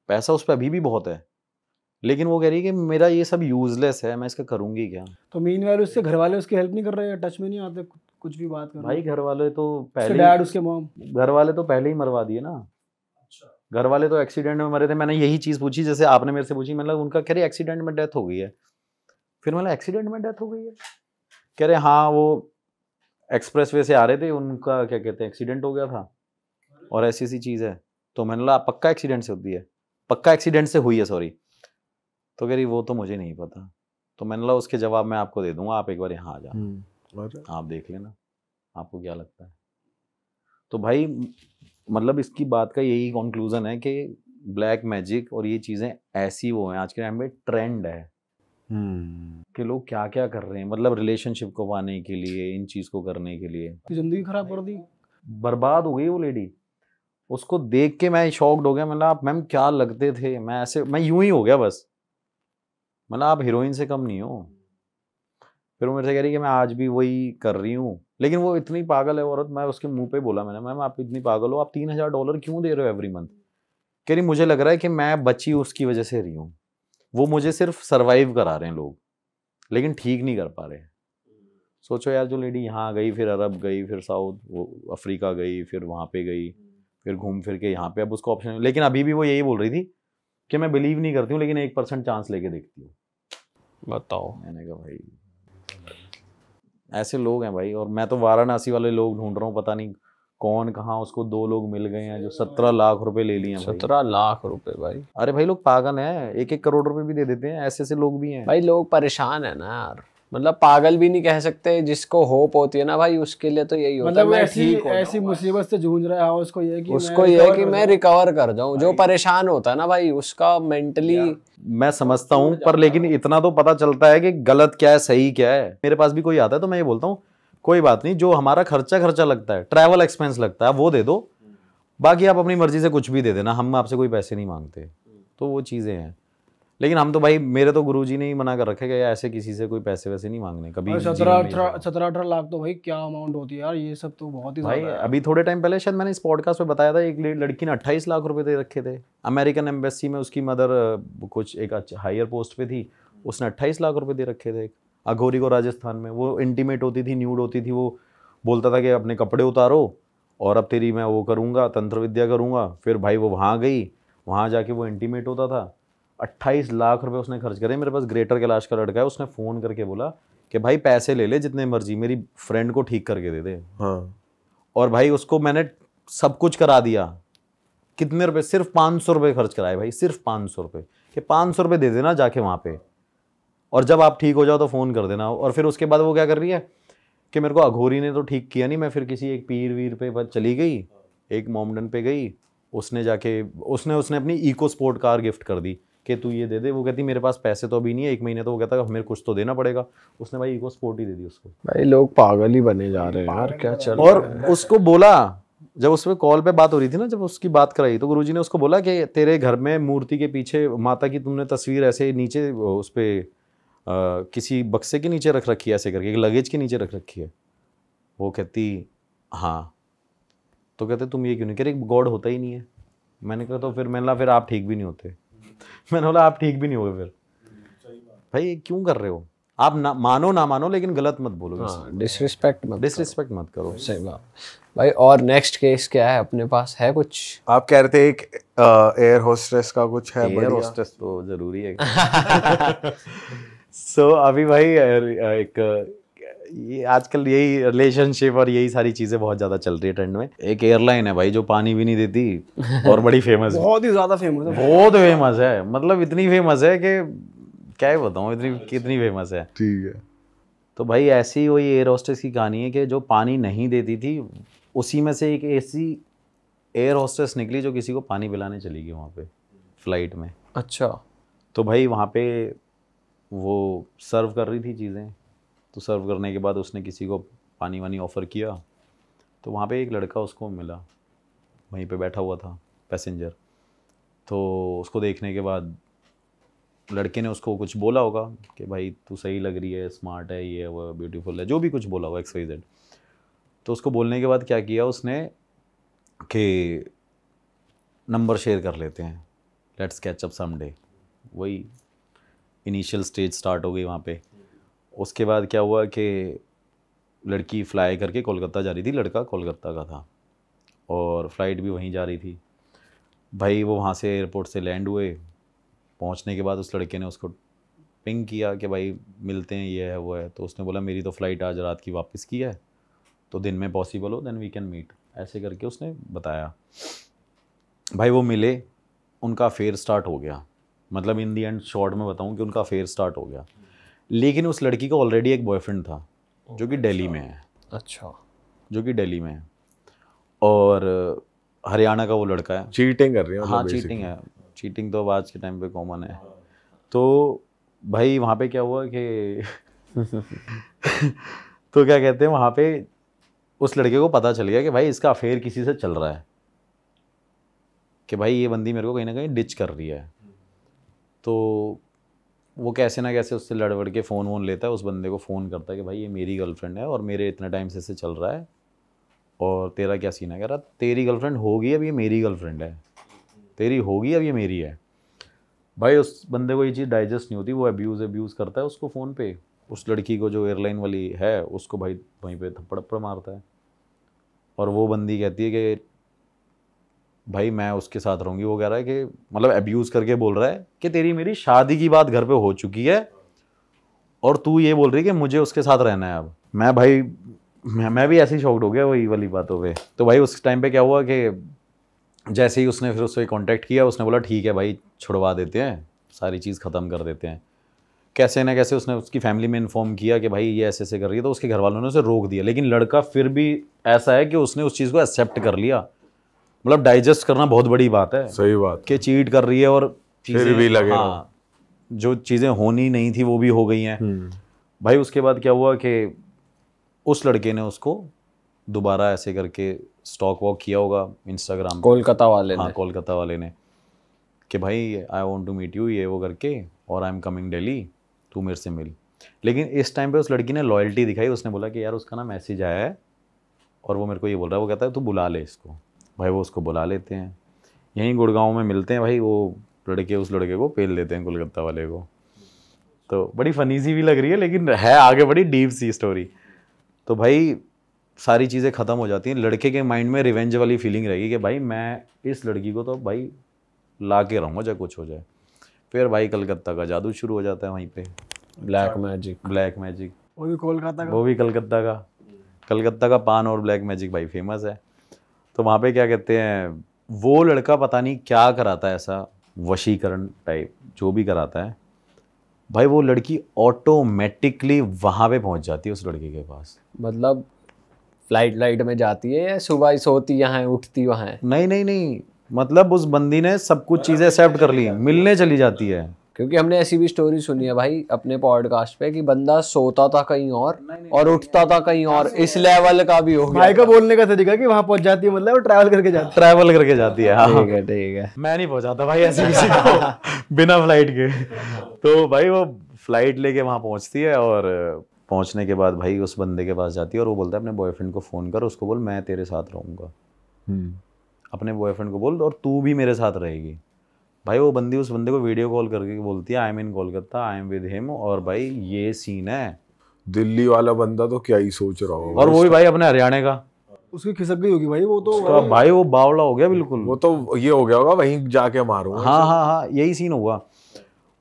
पैसा उस पर अभी भी बहुत है लेकिन वो कह रही है कि मेरा ये सब यूजलेस है मैं इसका करूंगी क्या तो मीन वाले उसके घर वाले उसकी हेल्प नहीं कर रहे टच में नहीं आते कुछ भी बात कर भाई घर वाले तो पहले डैड उसके मॉम घर वाले तो पहले ही मरवा दिए ना अच्छा। घर वाले तो एक्सीडेंट में मरे थे मैंने यही चीज़ पूछी जैसे आपने मेरे से पूछी मतलब उनका कह रही एक्सीडेंट में डेथ हो गई है फिर मतलब एक्सीडेंट में डेथ हो गई है कह रहे हाँ वो एक्सप्रेस वे से आ रहे थे उनका क्या कहते हैं एक्सीडेंट हो गया था और ऐसी ऐसी चीज़ है तो मैंने बोला पक्का एक्सीडेंट से होती है पक्का एक्सीडेंट से हुई है सॉरी तो कह रही वो तो मुझे नहीं पता तो मैंने बोला उसके जवाब मैं आपको दे दूंगा आप एक बार यहाँ आ जाओ हम्म, आप देख लेना आपको क्या लगता है तो भाई मतलब इसकी बात का यही कंक्लूज़न है कि ब्लैक मैजिक और ये चीज़ें ऐसी वो हैं आज के टाइम में ट्रेंड है हम्म। कि लोग क्या क्या कर रहे हैं मतलब रिलेशनशिप को पाने के लिए इन चीज़ को करने के लिए ज़िंदगी खराब कर दी बर्बाद हो गई वो लेडी उसको देख के मैं शॉक्ड हो गया मतलब आप मैम क्या लगते थे मैं ऐसे मैं यूं ही हो गया बस मतलब आप हीरोइन से कम नहीं हो फिर वो मेरे से कह रही कि मैं आज भी वही कर रही हूँ लेकिन वो इतनी पागल है औरत मैं उसके मुंह पे बोला मैंने मैम आप इतनी पागल हो आप तीन हज़ार डॉलर क्यों दे रहे हो एवरी मंथ कह रही मुझे लग रहा है कि मैं बची उसकी वजह से रही हूँ वो मुझे सिर्फ सरवाइव करा रहे हैं लोग लेकिन ठीक नहीं कर पा रहे सोचो यार जो लेडी यहाँ गई फिर अरब गई फिर साउथ वो अफ्रीका गई फिर वहाँ पे गई फिर घूम फिर के यहाँ पे अब उसको ऑप्शन लेकिन अभी भी वो यही बोल रही थी कि मैं बिलीव नहीं करती हूँ लेकिन एक परसेंट चांस लेके देखती हूँ बताओ मैंने कहा भाई ऐसे लोग हैं भाई और मैं तो वाराणसी वाले लोग ढूंढ रहा हूँ पता नहीं कौन कहाँ उसको दो लोग मिल गए हैं जो सत्रह लाख रुपए ले लिए सत्रह लाख रुपए भाई अरे भाई लोग पागल हैं एक एक करोड़ रुपए भी दे देते हैं ऐसे ऐसे लोग भी हैं भाई लोग परेशान है ना यार मतलब पागल भी नहीं कह सकते जिसको होप होती है ना भाई उसके लिए तो यही होता मतलब है ऐसी ऐसी मुसीबत से जूझ रहा है हाँ, उसको ये कि उसको ये कि मैं रिकवर कर जाऊं जो परेशान होता है ना भाई उसका मेंटली मैं समझता हूँ पर लेकिन इतना तो पता चलता है कि गलत क्या है सही क्या है मेरे पास भी कोई आता है तो मैं ये बोलता हूँ कोई बात नहीं जो हमारा खर्चा खर्चा लगता है ट्रैवल एक्सपेंस लगता है वो दे दो बाकी आप अपनी मर्जी से कुछ भी दे देना हम आपसे कोई पैसे नहीं मांगते तो वो चीज़ें हैं लेकिन हम तो भाई मेरे तो जी ने ही मना कर रखे गए ऐसे किसी से कोई पैसे वैसे नहीं मांगने कभी सत्रह सत्रह अठारह लाख तो भाई क्या अमाउंट होती है यार ये सब तो बहुत ही भाई अभी थोड़े टाइम पहले शायद मैंने इस पॉडकास्ट में बताया था एक लड़की ने अट्ठाईस लाख रुपए दे रखे थे अमेरिकन एम्बेसी में उसकी मदर कुछ एक हायर पोस्ट पे थी उसने अट्ठाईस लाख रुपये दे रखे थे अघोरी को राजस्थान में वो इंटीमेट होती थी न्यूड होती थी वो बोलता था कि अपने कपड़े उतारो और अब तेरी मैं वो करूँगा तंत्र विद्या करूँगा फिर भाई वो वहाँ गई वहाँ जाके वो इंटीमेट होता था अट्ठाईस लाख रुपये उसने खर्च करे मेरे पास ग्रेटर कैलाश का लड़का है उसने फ़ोन करके बोला कि भाई पैसे ले ले जितने मर्जी मेरी फ्रेंड को ठीक करके दे दे हाँ और भाई उसको मैंने सब कुछ करा दिया कितने रुपए सिर्फ पाँच सौ रुपये खर्च कराए भाई सिर्फ पाँच सौ रुपये कि पाँच सौ रुपये दे देना जाके वहाँ पे और जब आप ठीक हो जाओ तो फ़ोन कर देना और फिर उसके बाद वो क्या कर रही है कि मेरे को अघोरी ने तो ठीक किया नहीं मैं फिर किसी एक पीर वीर पे पर चली गई एक मोमडन पे गई उसने जाके उसने उसने अपनी इको स्पोर्ट कार गिफ्ट कर दी कि तू ये दे दे वो कहती मेरे पास पैसे तो अभी नहीं है एक महीने तो वो कहता मेरे कुछ तो देना पड़ेगा उसने भाई इको स्पोर्ट ही दे दी उसको भाई लोग पागल ही बने जा रहे हैं यार क्या चल और उसको बोला जब उस पर कॉल पे बात हो रही थी ना जब उसकी बात कराई तो गुरुजी ने उसको बोला कि तेरे घर में मूर्ति के पीछे माता की तुमने तस्वीर ऐसे नीचे उस पर किसी बक्से के नीचे रख रखी है ऐसे करके लगेज के नीचे रख रखी है वो कहती हाँ तो कहते तुम ये क्यों नहीं कह रहे गॉड होता ही नहीं है मैंने कहा तो फिर मैंने बोला फिर आप ठीक भी नहीं होते मैंने बोला आप ठीक भी नहीं होगे फिर भाई क्यों कर रहे हो आप ना मानो ना मानो लेकिन गलत मत बोलो हाँ, डिसरिस्पेक्ट मत डिसरिस्पेक्ट मत करो सही बात भाई और नेक्स्ट केस क्या है अपने पास है कुछ आप कह रहे थे एक एयर होस्टेस का कुछ है एयर होस्टेस तो जरूरी है सो so, अभी भाई एक आजकल यही रिलेशनशिप और यही सारी चीजें बहुत ज्यादा चल रही है ट्रेंड में एक एयरलाइन है भाई जो पानी भी नहीं देती और बड़ी फेमस बहुत ही ज्यादा फेमस है बहुत फेमस है मतलब इतनी फेमस है कि क्या ही इतनी कितनी फेमस है ठीक है तो भाई ऐसी वही एयर होस्टेस की कहानी है कि जो पानी नहीं देती थी उसी में से एक ऐसी एयर होस्टेस निकली जो किसी को पानी पिलाने चली गई वहाँ पे फ्लाइट में अच्छा तो भाई वहाँ पे वो सर्व कर रही थी चीज़ें तो सर्व करने के बाद उसने किसी को पानी वानी ऑफ़र किया तो वहाँ पे एक लड़का उसको मिला वहीं पे बैठा हुआ था पैसेंजर तो उसको देखने के बाद लड़के ने उसको कुछ बोला होगा कि भाई तू सही लग रही है स्मार्ट है ये वो ब्यूटीफुल है जो भी कुछ बोला होगा एक्स वाई जेड तो उसको बोलने के बाद क्या किया उसने कि नंबर शेयर कर लेते हैं let's catch up someday someday वही इनिशियल स्टेज स्टार्ट हो गई वहाँ पे उसके बाद क्या हुआ कि लड़की फ्लाई करके कोलकाता जा रही थी लड़का कोलकाता का था और फ्लाइट भी वहीं जा रही थी भाई वो वहाँ से एयरपोर्ट से लैंड हुए पहुँचने के बाद उस लड़के ने उसको पिंग किया कि भाई मिलते हैं ये है वो है तो उसने बोला मेरी तो फ़्लाइट आज रात की वापस की है तो दिन में पॉसिबल हो देन वी कैन मीट ऐसे करके उसने बताया भाई वो मिले उनका फेयर स्टार्ट हो गया मतलब इन दी एंड शॉर्ट में बताऊँ कि उनका अफेयर स्टार्ट हो गया लेकिन उस लड़की का ऑलरेडी एक बॉयफ्रेंड था जो कि दिल्ली में है अच्छा जो कि दिल्ली में है और हरियाणा का वो लड़का है चीटिंग कर रही है मतलब हाँ चीटिंग है चीटिंग तो अब आज के टाइम पे कॉमन है तो भाई वहाँ पे क्या हुआ कि तो क्या कहते हैं वहाँ पे उस लड़के को पता चल गया कि भाई इसका अफेयर किसी से चल रहा है कि भाई ये बंदी मेरे को कहीं ना कहीं डिच कर रही है तो वो कैसे ना कैसे उससे लड़बड़ के फ़ोन वोन लेता है उस बंदे को फ़ोन करता है कि भाई ये मेरी गर्लफ्रेंड है और मेरे इतने टाइम से इसे चल रहा है और तेरा क्या सीन है कह रहा तेरी गर्लफ्रेंड होगी अब ये मेरी गर्लफ्रेंड है तेरी होगी अब ये मेरी है भाई उस बंदे को ये चीज़ डाइजेस्ट नहीं होती वो अब्यूज़ अब्यूज़ करता है उसको फ़ोन पे उस लड़की को जो एयरलाइन वाली है उसको भाई वहीं पे थप्पड़ थप्पड़ मारता है और वो बंदी कहती है कि भाई मैं उसके साथ रहूँगी वो कह रहा है कि मतलब एब्यूज़ करके बोल रहा है कि तेरी मेरी शादी की बात घर पे हो चुकी है और तू ये बोल रही कि मुझे उसके साथ रहना है अब मैं भाई मैं मैं भी ऐसे ही शॉक्ड हो गया वही वाली बातों पर तो भाई उस टाइम पर क्या हुआ कि जैसे ही उसने फिर उससे कॉन्टैक्ट किया उसने बोला ठीक है भाई छुड़वा देते हैं सारी चीज़ ख़त्म कर देते हैं कैसे ना कैसे उसने उसकी फैमिली में इन्फॉर्म किया कि भाई ये ऐसे ऐसे कर रही है तो उसके घर वालों ने उसे रोक दिया लेकिन लड़का फिर भी ऐसा है कि उसने उस चीज़ को एक्सेप्ट कर लिया मतलब डाइजेस्ट करना बहुत बड़ी बात है सही बात कि चीट कर रही है और फिर भी लगे हाँ, जो चीज़ें होनी नहीं थी वो भी हो गई हैं हम्म। भाई उसके बाद क्या हुआ कि उस लड़के ने उसको दोबारा ऐसे करके स्टॉक वॉक किया होगा इंस्टाग्राम कोलकाता वाले हाँ कोलकाता वाले ने कि भाई I want to meet you ये वो करके और आई एम कमिंग डेली तू मेरे से मिल लेकिन इस टाइम पे उस लड़की ने लॉयल्टी दिखाई उसने बोला कि यार उसका ना मैसेज आया है और वो मेरे को ये बोल रहा है वो कहता है तू बुला ले इसको भाई वो उसको बुला लेते हैं यहीं गुड़गांव में मिलते हैं भाई वो लड़के उस लड़के को पेल लेते हैं कोलकाता वाले को तो बड़ी फनी सी भी लग रही है लेकिन है आगे बड़ी डीप सी स्टोरी तो भाई सारी चीज़ें ख़त्म हो जाती हैं लड़के के माइंड में रिवेंज वाली फीलिंग रहेगी कि भाई मैं इस लड़की को तो भाई ला के रहूँगा चाहे कुछ हो जाए फिर भाई कलकत्ता का जादू शुरू हो जाता है वहीं पे ब्लैक मैजिक ब्लैक मैजिक वो भी कोलकाता का वो भी कलकत्ता का कलकत्ता का पान और ब्लैक मैजिक भाई फेमस है तो वहाँ पे क्या कहते हैं वो लड़का पता नहीं क्या कराता है ऐसा वशीकरण टाइप जो भी कराता है भाई वो लड़की ऑटोमेटिकली वहाँ पे पहुँच जाती है उस लड़के के पास मतलब फ्लाइट लाइट में जाती है या सुबह ही सोती यहाँ उठती वहाँ नहीं नहीं नहीं मतलब उस बंदी ने सब कुछ चीज़ें एक्सेप्ट कर ली मिलने चली जाती है क्योंकि हमने ऐसी भी स्टोरी सुनी है भाई अपने पॉडकास्ट पे कि बंदा सोता था कहीं और और उठता था कहीं और इस लेवल का भी हो गया भाई का बोलने का तरीका कि वहां पहुंच जाती है मतलब वो ट्रैवल करके जाती है ट्रैवल करके जाती है हाँ है ठीक है मैं नहीं पहुंचाता भाई ऐसे किसी को बिना फ्लाइट के तो भाई वो फ्लाइट लेके वहां पहुंचती है और पहुंचने के बाद भाई उस बंदे के पास जाती है और वो बोलता है अपने बॉयफ्रेंड को फ़ोन कर उसको बोल मैं तेरे साथ रहूंगा हम्म। अपने बॉयफ्रेंड को बोल और तू भी मेरे साथ रहेगी भाई वो बंदी उस बंदे को वीडियो कॉल करके बोलती है I am in Kolkata I am with him और भाई ये सीन है दिल्ली वाला बंदा तो क्या ही सोच रहा होगा और वो भी भाई अपने हरियाणा का उसकी खिसक गई होगी भाई वो तो उसका भाई, भाई वो बावला हो गया बिल्कुल वो तो ये हो गया होगा वहीं जाके मारो हाँ हाँ हाँ यही सीन हुआ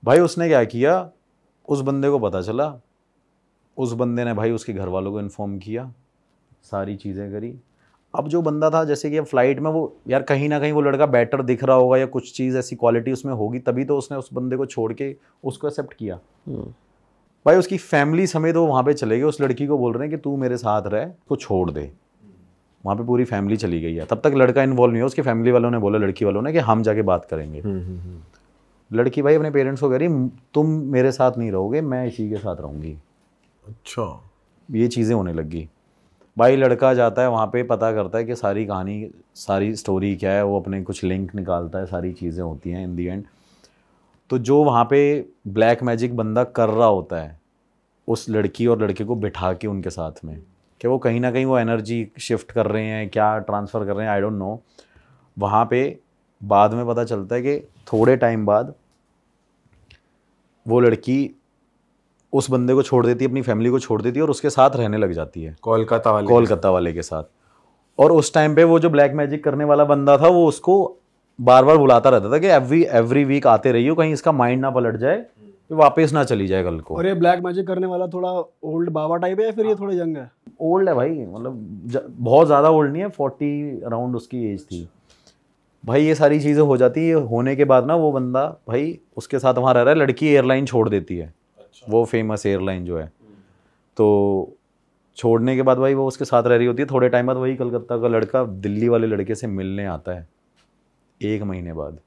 भाई उसने क्या किया उस बंदे को पता चला उस बंदे ने भाई उसके घर वालों को इन्फॉर्म किया सारी चीज़ें करी अब जो बंदा था जैसे कि फ्लाइट में वो यार कहीं ना कहीं वो लड़का बेटर दिख रहा होगा या कुछ चीज़ ऐसी क्वालिटी उसमें होगी तभी तो उसने उस बंदे को छोड़ के उसको एक्सेप्ट किया हम्म। भाई उसकी फैमिली समेत वो वहाँ पे चले गए उस लड़की को बोल रहे हैं कि तू मेरे साथ रह तो छोड़ दे वहाँ पे पूरी फैमिली चली गई है तब तक लड़का इन्वॉल्व नहीं है उसके फैमिली वालों ने बोला लड़की वालों ने कि हम जाके बात करेंगे हम्म, हम्म, लड़की भाई अपने पेरेंट्स को कह रही तुम मेरे साथ नहीं रहोगे मैं इसी के साथ रहूँगी अच्छा ये चीज़ें होने लगी भाई लड़का जाता है वहाँ पे पता करता है कि सारी कहानी सारी स्टोरी क्या है वो अपने कुछ लिंक निकालता है सारी चीज़ें होती हैं इन दी एंड तो जो वहाँ पे ब्लैक मैजिक बंदा कर रहा होता है उस लड़की और लड़के को बिठा के उनके साथ में कि वो कहीं ना कहीं वो एनर्जी शिफ्ट कर रहे हैं क्या ट्रांसफ़र कर रहे हैं आई डोंट नो वहाँ पे बाद में पता चलता है कि थोड़े टाइम बाद वो लड़की उस बंदे को छोड़ देती है अपनी फैमिली को छोड़ देती है और उसके साथ रहने लग जाती है कोलकाता वाले कोलकाता वाले के साथ और उस टाइम पे वो जो ब्लैक मैजिक करने वाला बंदा था वो उसको बार बार बुलाता रहता था कि एवरी एवरी वीक आते रहिए कहीं इसका माइंड ना पलट जाए कि वापस ना चली जाए कल को और ये ब्लैक मैजिक करने वाला थोड़ा ओल्ड बाबा टाइप है फिर ये हाँ। थोड़ा यंग है ओल्ड है भाई मतलब बहुत ज़्यादा ओल्ड नहीं है फोर्टी अराउंड उसकी एज थी भाई ये सारी चीज़ें हो जाती है होने के बाद ना वो बंदा भाई उसके साथ वहाँ रह रहा है लड़की एयरलाइन छोड़ देती है वो फेमस एयरलाइन जो है तो छोड़ने के बाद भाई वो उसके साथ रह रही होती है थोड़े टाइम बाद वही कलकत्ता का लड़का दिल्ली वाले लड़के से मिलने आता है एक महीने बाद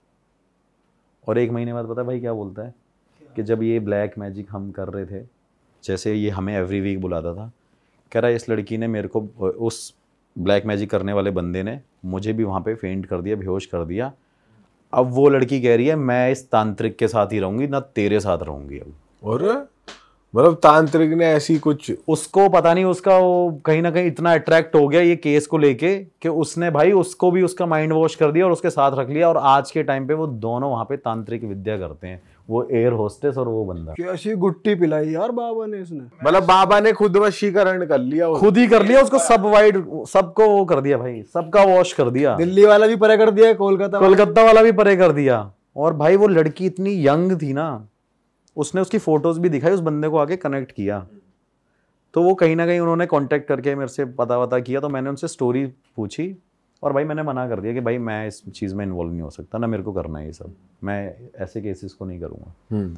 और एक महीने बाद पता भाई क्या बोलता है कि जब ये ब्लैक मैजिक हम कर रहे थे जैसे ये हमें एवरी वीक बुलाता था कह रहा इस लड़की ने मेरे को उस ब्लैक मैजिक करने वाले बंदे ने मुझे भी वहाँ पे फेंट कर दिया बेहोश कर दिया अब वो लड़की कह रही है मैं इस तांत्रिक के साथ ही रहूँगी ना तेरे साथ रहूँगी अब और मतलब तांत्रिक ने ऐसी कुछ उसको पता नहीं उसका वो कहीं ना कहीं इतना अट्रैक्ट हो गया ये केस को लेके कि उसने भाई उसको भी उसका माइंड वॉश कर दिया और उसके साथ रख लिया और आज के टाइम पे वो दोनों वहां पे तांत्रिक विद्या करते हैं वो एयर होस्टेस और वो बंदा कैसी गुट्टी पिलाई यार बाबा ने इसने मतलब बाबा ने खुद वशीकरण कर लिया खुद ही कर लिया उसको सब वाइड सबको वो कर दिया भाई सबका वॉश कर दिया दिल्ली वाला भी परे कर दिया कोलकाता कोलकाता वाला भी परे कर दिया और भाई वो लड़की इतनी यंग थी ना उसने उसकी फ़ोटोज़ भी दिखाई उस बंदे को आगे कनेक्ट किया तो वो कहीं ना कहीं उन्होंने कांटेक्ट करके मेरे से पता वता किया तो मैंने उनसे स्टोरी पूछी और भाई मैंने मना कर दिया कि भाई मैं इस चीज़ में इन्वॉल्व नहीं हो सकता ना मेरे को करना है ये सब मैं ऐसे केसेस को नहीं करूँगा हम्म।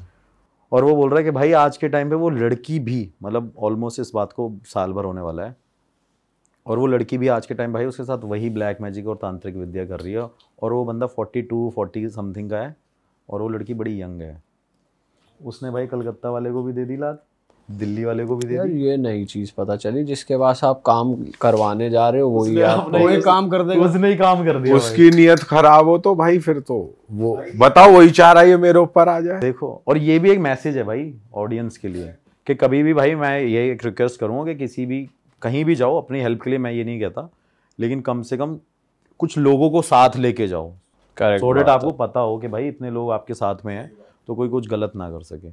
और वो बोल रहा है कि भाई आज के टाइम पे वो लड़की भी मतलब ऑलमोस्ट इस बात को साल भर होने वाला है और वो लड़की भी आज के टाइम भाई उसके साथ वही ब्लैक मैजिक और तांत्रिक विद्या कर रही है और वो बंदा टू फोर्टी समथिंग का है और वो लड़की बड़ी यंग है उसने भाई कलकत्ता वाले को भी दे दी लात दिल्ली वाले को भी दे दी ये नई चीज पता चली जिसके पास आप काम करवाने जा रहे हो वही वही काम कर दे उसने ही काम कर दिया उसकी नियत खराब हो तो भाई फिर तो वो बताओ वही चाह रहा है मेरे ऊपर आ जाए देखो और ये भी एक मैसेज है भाई ऑडियंस के लिए कि कभी भी भाई मैं ये एक रिक्वेस्ट करूँगा कि किसी भी कहीं भी जाओ अपनी हेल्प के लिए मैं ये नहीं कहता लेकिन कम से कम कुछ लोगों को साथ लेके जाओ करेक्ट तो आपको पता हो कि भाई इतने लोग आपके साथ में हैं तो कोई कुछ गलत ना कर सके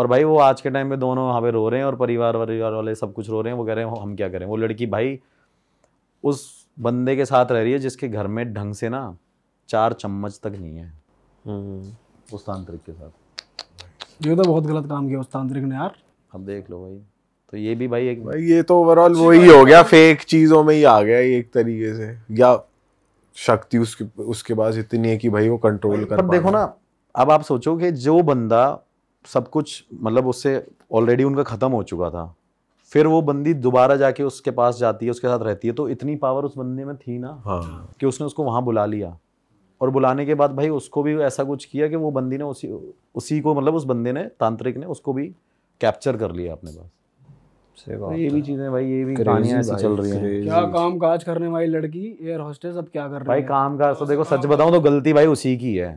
और भाई वो आज के टाइम में दोनों वहाँ पे रो रहे हैं और परिवार परिवार वाले सब कुछ रो रहे हैं वो कह रहे हैं हम क्या करें वो लड़की भाई उस बंदे के साथ रह रही है जिसके घर में ढंग से ना चार चम्मच तक नहीं है हम्म। उस तांत्रिक के साथ ये तो बहुत गलत काम किया उस तांत्रिक ने यार अब देख लो भाई तो ये भी भाई एक भाई ये तो ओवरऑल वही हो गया फेक चीज़ों में ही आ गया एक तरीके से या शक्ति उसके उसके पास इतनी है कि भाई वो कंट्रोल कर देखो ना अब आप सोचो कि जो बंदा सब कुछ मतलब उससे ऑलरेडी उनका ख़त्म हो चुका था फिर वो बंदी दोबारा जाके उसके पास जाती है उसके साथ रहती है तो इतनी पावर उस बंदे में थी ना हाँ। कि उसने उसको वहाँ बुला लिया और बुलाने के बाद भाई उसको भी ऐसा कुछ किया कि वो बंदी ने उसी उसी को मतलब उस बंदे ने तांत्रिक ने उसको भी कैप्चर कर लिया अपने पास तो ये भी चीजें भाई ये भी कहानियां ऐसी चल रही हैं क्या काम काज करने वाली लड़की एयर होस्टेस अब क्या कर रही भाई काम काज तो देखो तो सच बताऊं तो गलती भाई उसी की है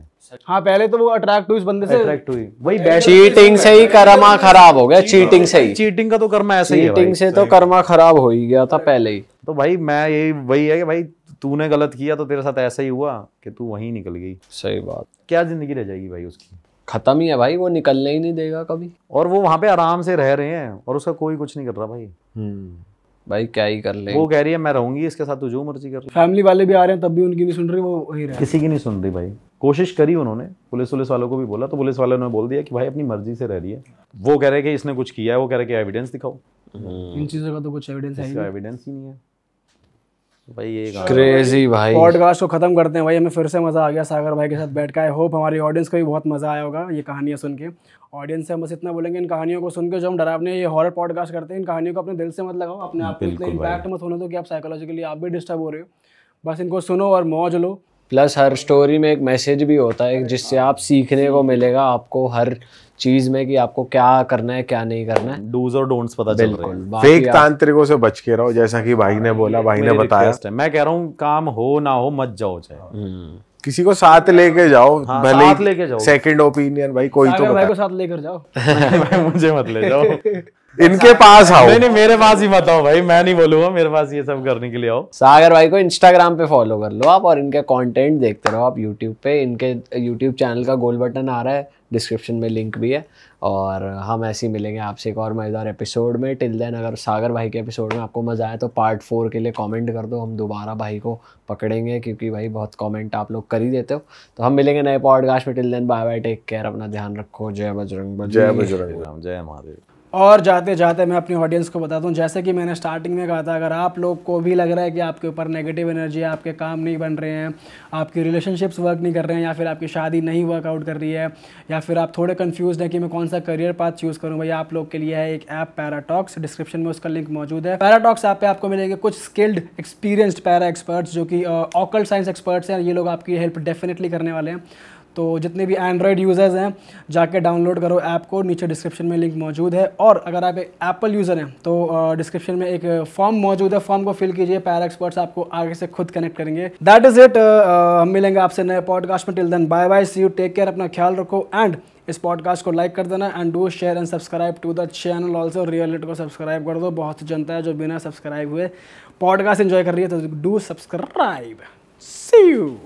हाँ पहले तो वो अट्रैक्ट हुई इस बंदे से अट्रैक्ट हुई वही चीटिंग तो से ही कर्मा तो खराब हो गया चीटिंग से ही चीटिंग का तो कर्मा ऐसा ही है चीटिंग से तो कर्मा खराब हो ही गया था पहले ही तो भाई मैं ये वही है कि भाई तूने गलत किया तो तेरे साथ ऐसा ही हुआ कि तू वहीं निकल गई सही बात क्या जिंदगी रह जाएगी भाई उसकी खत्म ही है भाई वो निकलने ही नहीं देगा कभी और वो वहां पे आराम से रह रहे हैं और उसका कोई कुछ नहीं कर रहा भाई हम्म। भाई क्या ही कर ले वो कह रही है मैं रहूंगी इसके साथ जो मर्जी कर फैमिली वाले भी आ रहे हैं तब भी उनकी नहीं सुन रही वो वही रहे किसी की नहीं सुन रही भाई कोशिश करी उन्होंने पुलिस पुलिस वालों को भी बोला तो पुलिस वालों ने बोल दिया कि भाई अपनी मर्जी से रह रही है वो कह रहे कि इसने कुछ किया है वो कह रहे कि एविडेंस दिखाओ इन चीज़ों का तो कुछ एविडेंस है एविडेंस ही नहीं है भाई ये भाई पॉडकास्ट को खत्म करते हैं भाई हमें फिर से मज़ा आ गया सागर भाई के साथ बैठ का आई होप हमारी ऑडियंस को भी बहुत मज़ा आया होगा ये कहानियाँ सुन के ऑडियंस से हम बस इतना बोलेंगे इन कहानियों को सुन के जो हम डरावने ये हॉरर पॉडकास्ट करते हैं इन कहानियों को अपने दिल से मत लगाओ अपने आप को इम्पैक्ट मत होने दो कि आप साइकोलॉजिकली आप भी डिस्टर्ब हो रहे हो बस इनको सुनो और मौज लो प्लस हर स्टोरी में एक मैसेज भी होता है जिससे आप सीखने को मिलेगा आपको हर चीज में कि आपको क्या करना है क्या नहीं करना है डूज और डोंट्स पता चल रहे फेक तांत्रिकों से बच के रहो जैसा कि भाई ने हाँ, बोला भाई ने बताया मैं कह रहा हूँ काम हो ना हो मत जाओ चाहे हम्म। किसी को साथ लेके जाओ हाँ, भले साथ लेके जाओ सेकंड ओपिनियन भाई कोई तो भाई को साथ लेकर जाओ मुझे मत ले जाओ इनके पास आओ नहीं नहीं मेरे पास ही मत आओ भाई मैं नहीं बोलूंगा मेरे पास ये सब करने के लिए आओ सागर भाई को इंस्टाग्राम पे फॉलो कर लो आप और इनके कंटेंट देखते रहो आप यूट्यूब पे इनके यूट्यूब चैनल का गोल बटन आ रहा है डिस्क्रिप्शन में लिंक भी है और हम ऐसे ही मिलेंगे आपसे एक और मज़ेदार एपिसोड में टिल देन अगर सागर भाई के एपिसोड में आपको मज़ा आए तो पार्ट फोर के लिए कमेंट कर दो हम दोबारा भाई को पकड़ेंगे क्योंकि भाई बहुत कमेंट आप लोग कर ही देते हो तो हम मिलेंगे नए पॉडकास्ट में till then bye bye take care अपना ध्यान रखो जय बजरंग जय बजरंग जय महादेव और जाते जाते मैं अपनी ऑडियंस को बताता हूँ जैसे कि मैंने स्टार्टिंग में कहा था अगर आप लोग को भी लग रहा है कि आपके ऊपर नेगेटिव एनर्जी है आपके काम नहीं बन रहे हैं आपकी रिलेशनशिप्स वर्क नहीं कर रहे हैं या फिर आपकी शादी नहीं वर्कआउट कर रही है या फिर आप थोड़े कन्फ्यूज हैं कि मैं कौन सा करियर पाथ चूज़ करूँ भाई आप लोग के लिए है एक ऐप पैराटॉक्स डिस्क्रिप्शन में उसका लिंक मौजूद है पैराटॉक्स ऐप पर आपको मिलेंगे कुछ स्किल्ड एक्सपीरियंस्ड पैरा एक्सपर्ट्स जो कि ऑकल साइंस एक्सपर्ट्स हैं ये लोग आपकी हेल्प डेफिनेटली करने वाले हैं तो जितने भी एंड्रॉयड यूज़र्स हैं जाके डाउनलोड करो ऐप को नीचे डिस्क्रिप्शन में लिंक मौजूद है और अगर आप एक एप्पल यूज़र हैं तो डिस्क्रिप्शन में एक फॉर्म मौजूद है फॉर्म को फिल कीजिए पैर एक्सपर्ट्स आपको आगे से खुद कनेक्ट करेंगे दैट इज़ इट हम मिलेंगे आपसे नए पॉडकास्ट में till then bye bye see you take care अपना ख्याल रखो एंड इस पॉडकास्ट को लाइक कर देना and do share and subscribe to the channel also real को सब्सक्राइब कर दो बहुत जनता है जो बिना सब्सक्राइब हुए पॉडकास्ट एंजॉय कर रही है तो डू सब्सक्राइब सी यू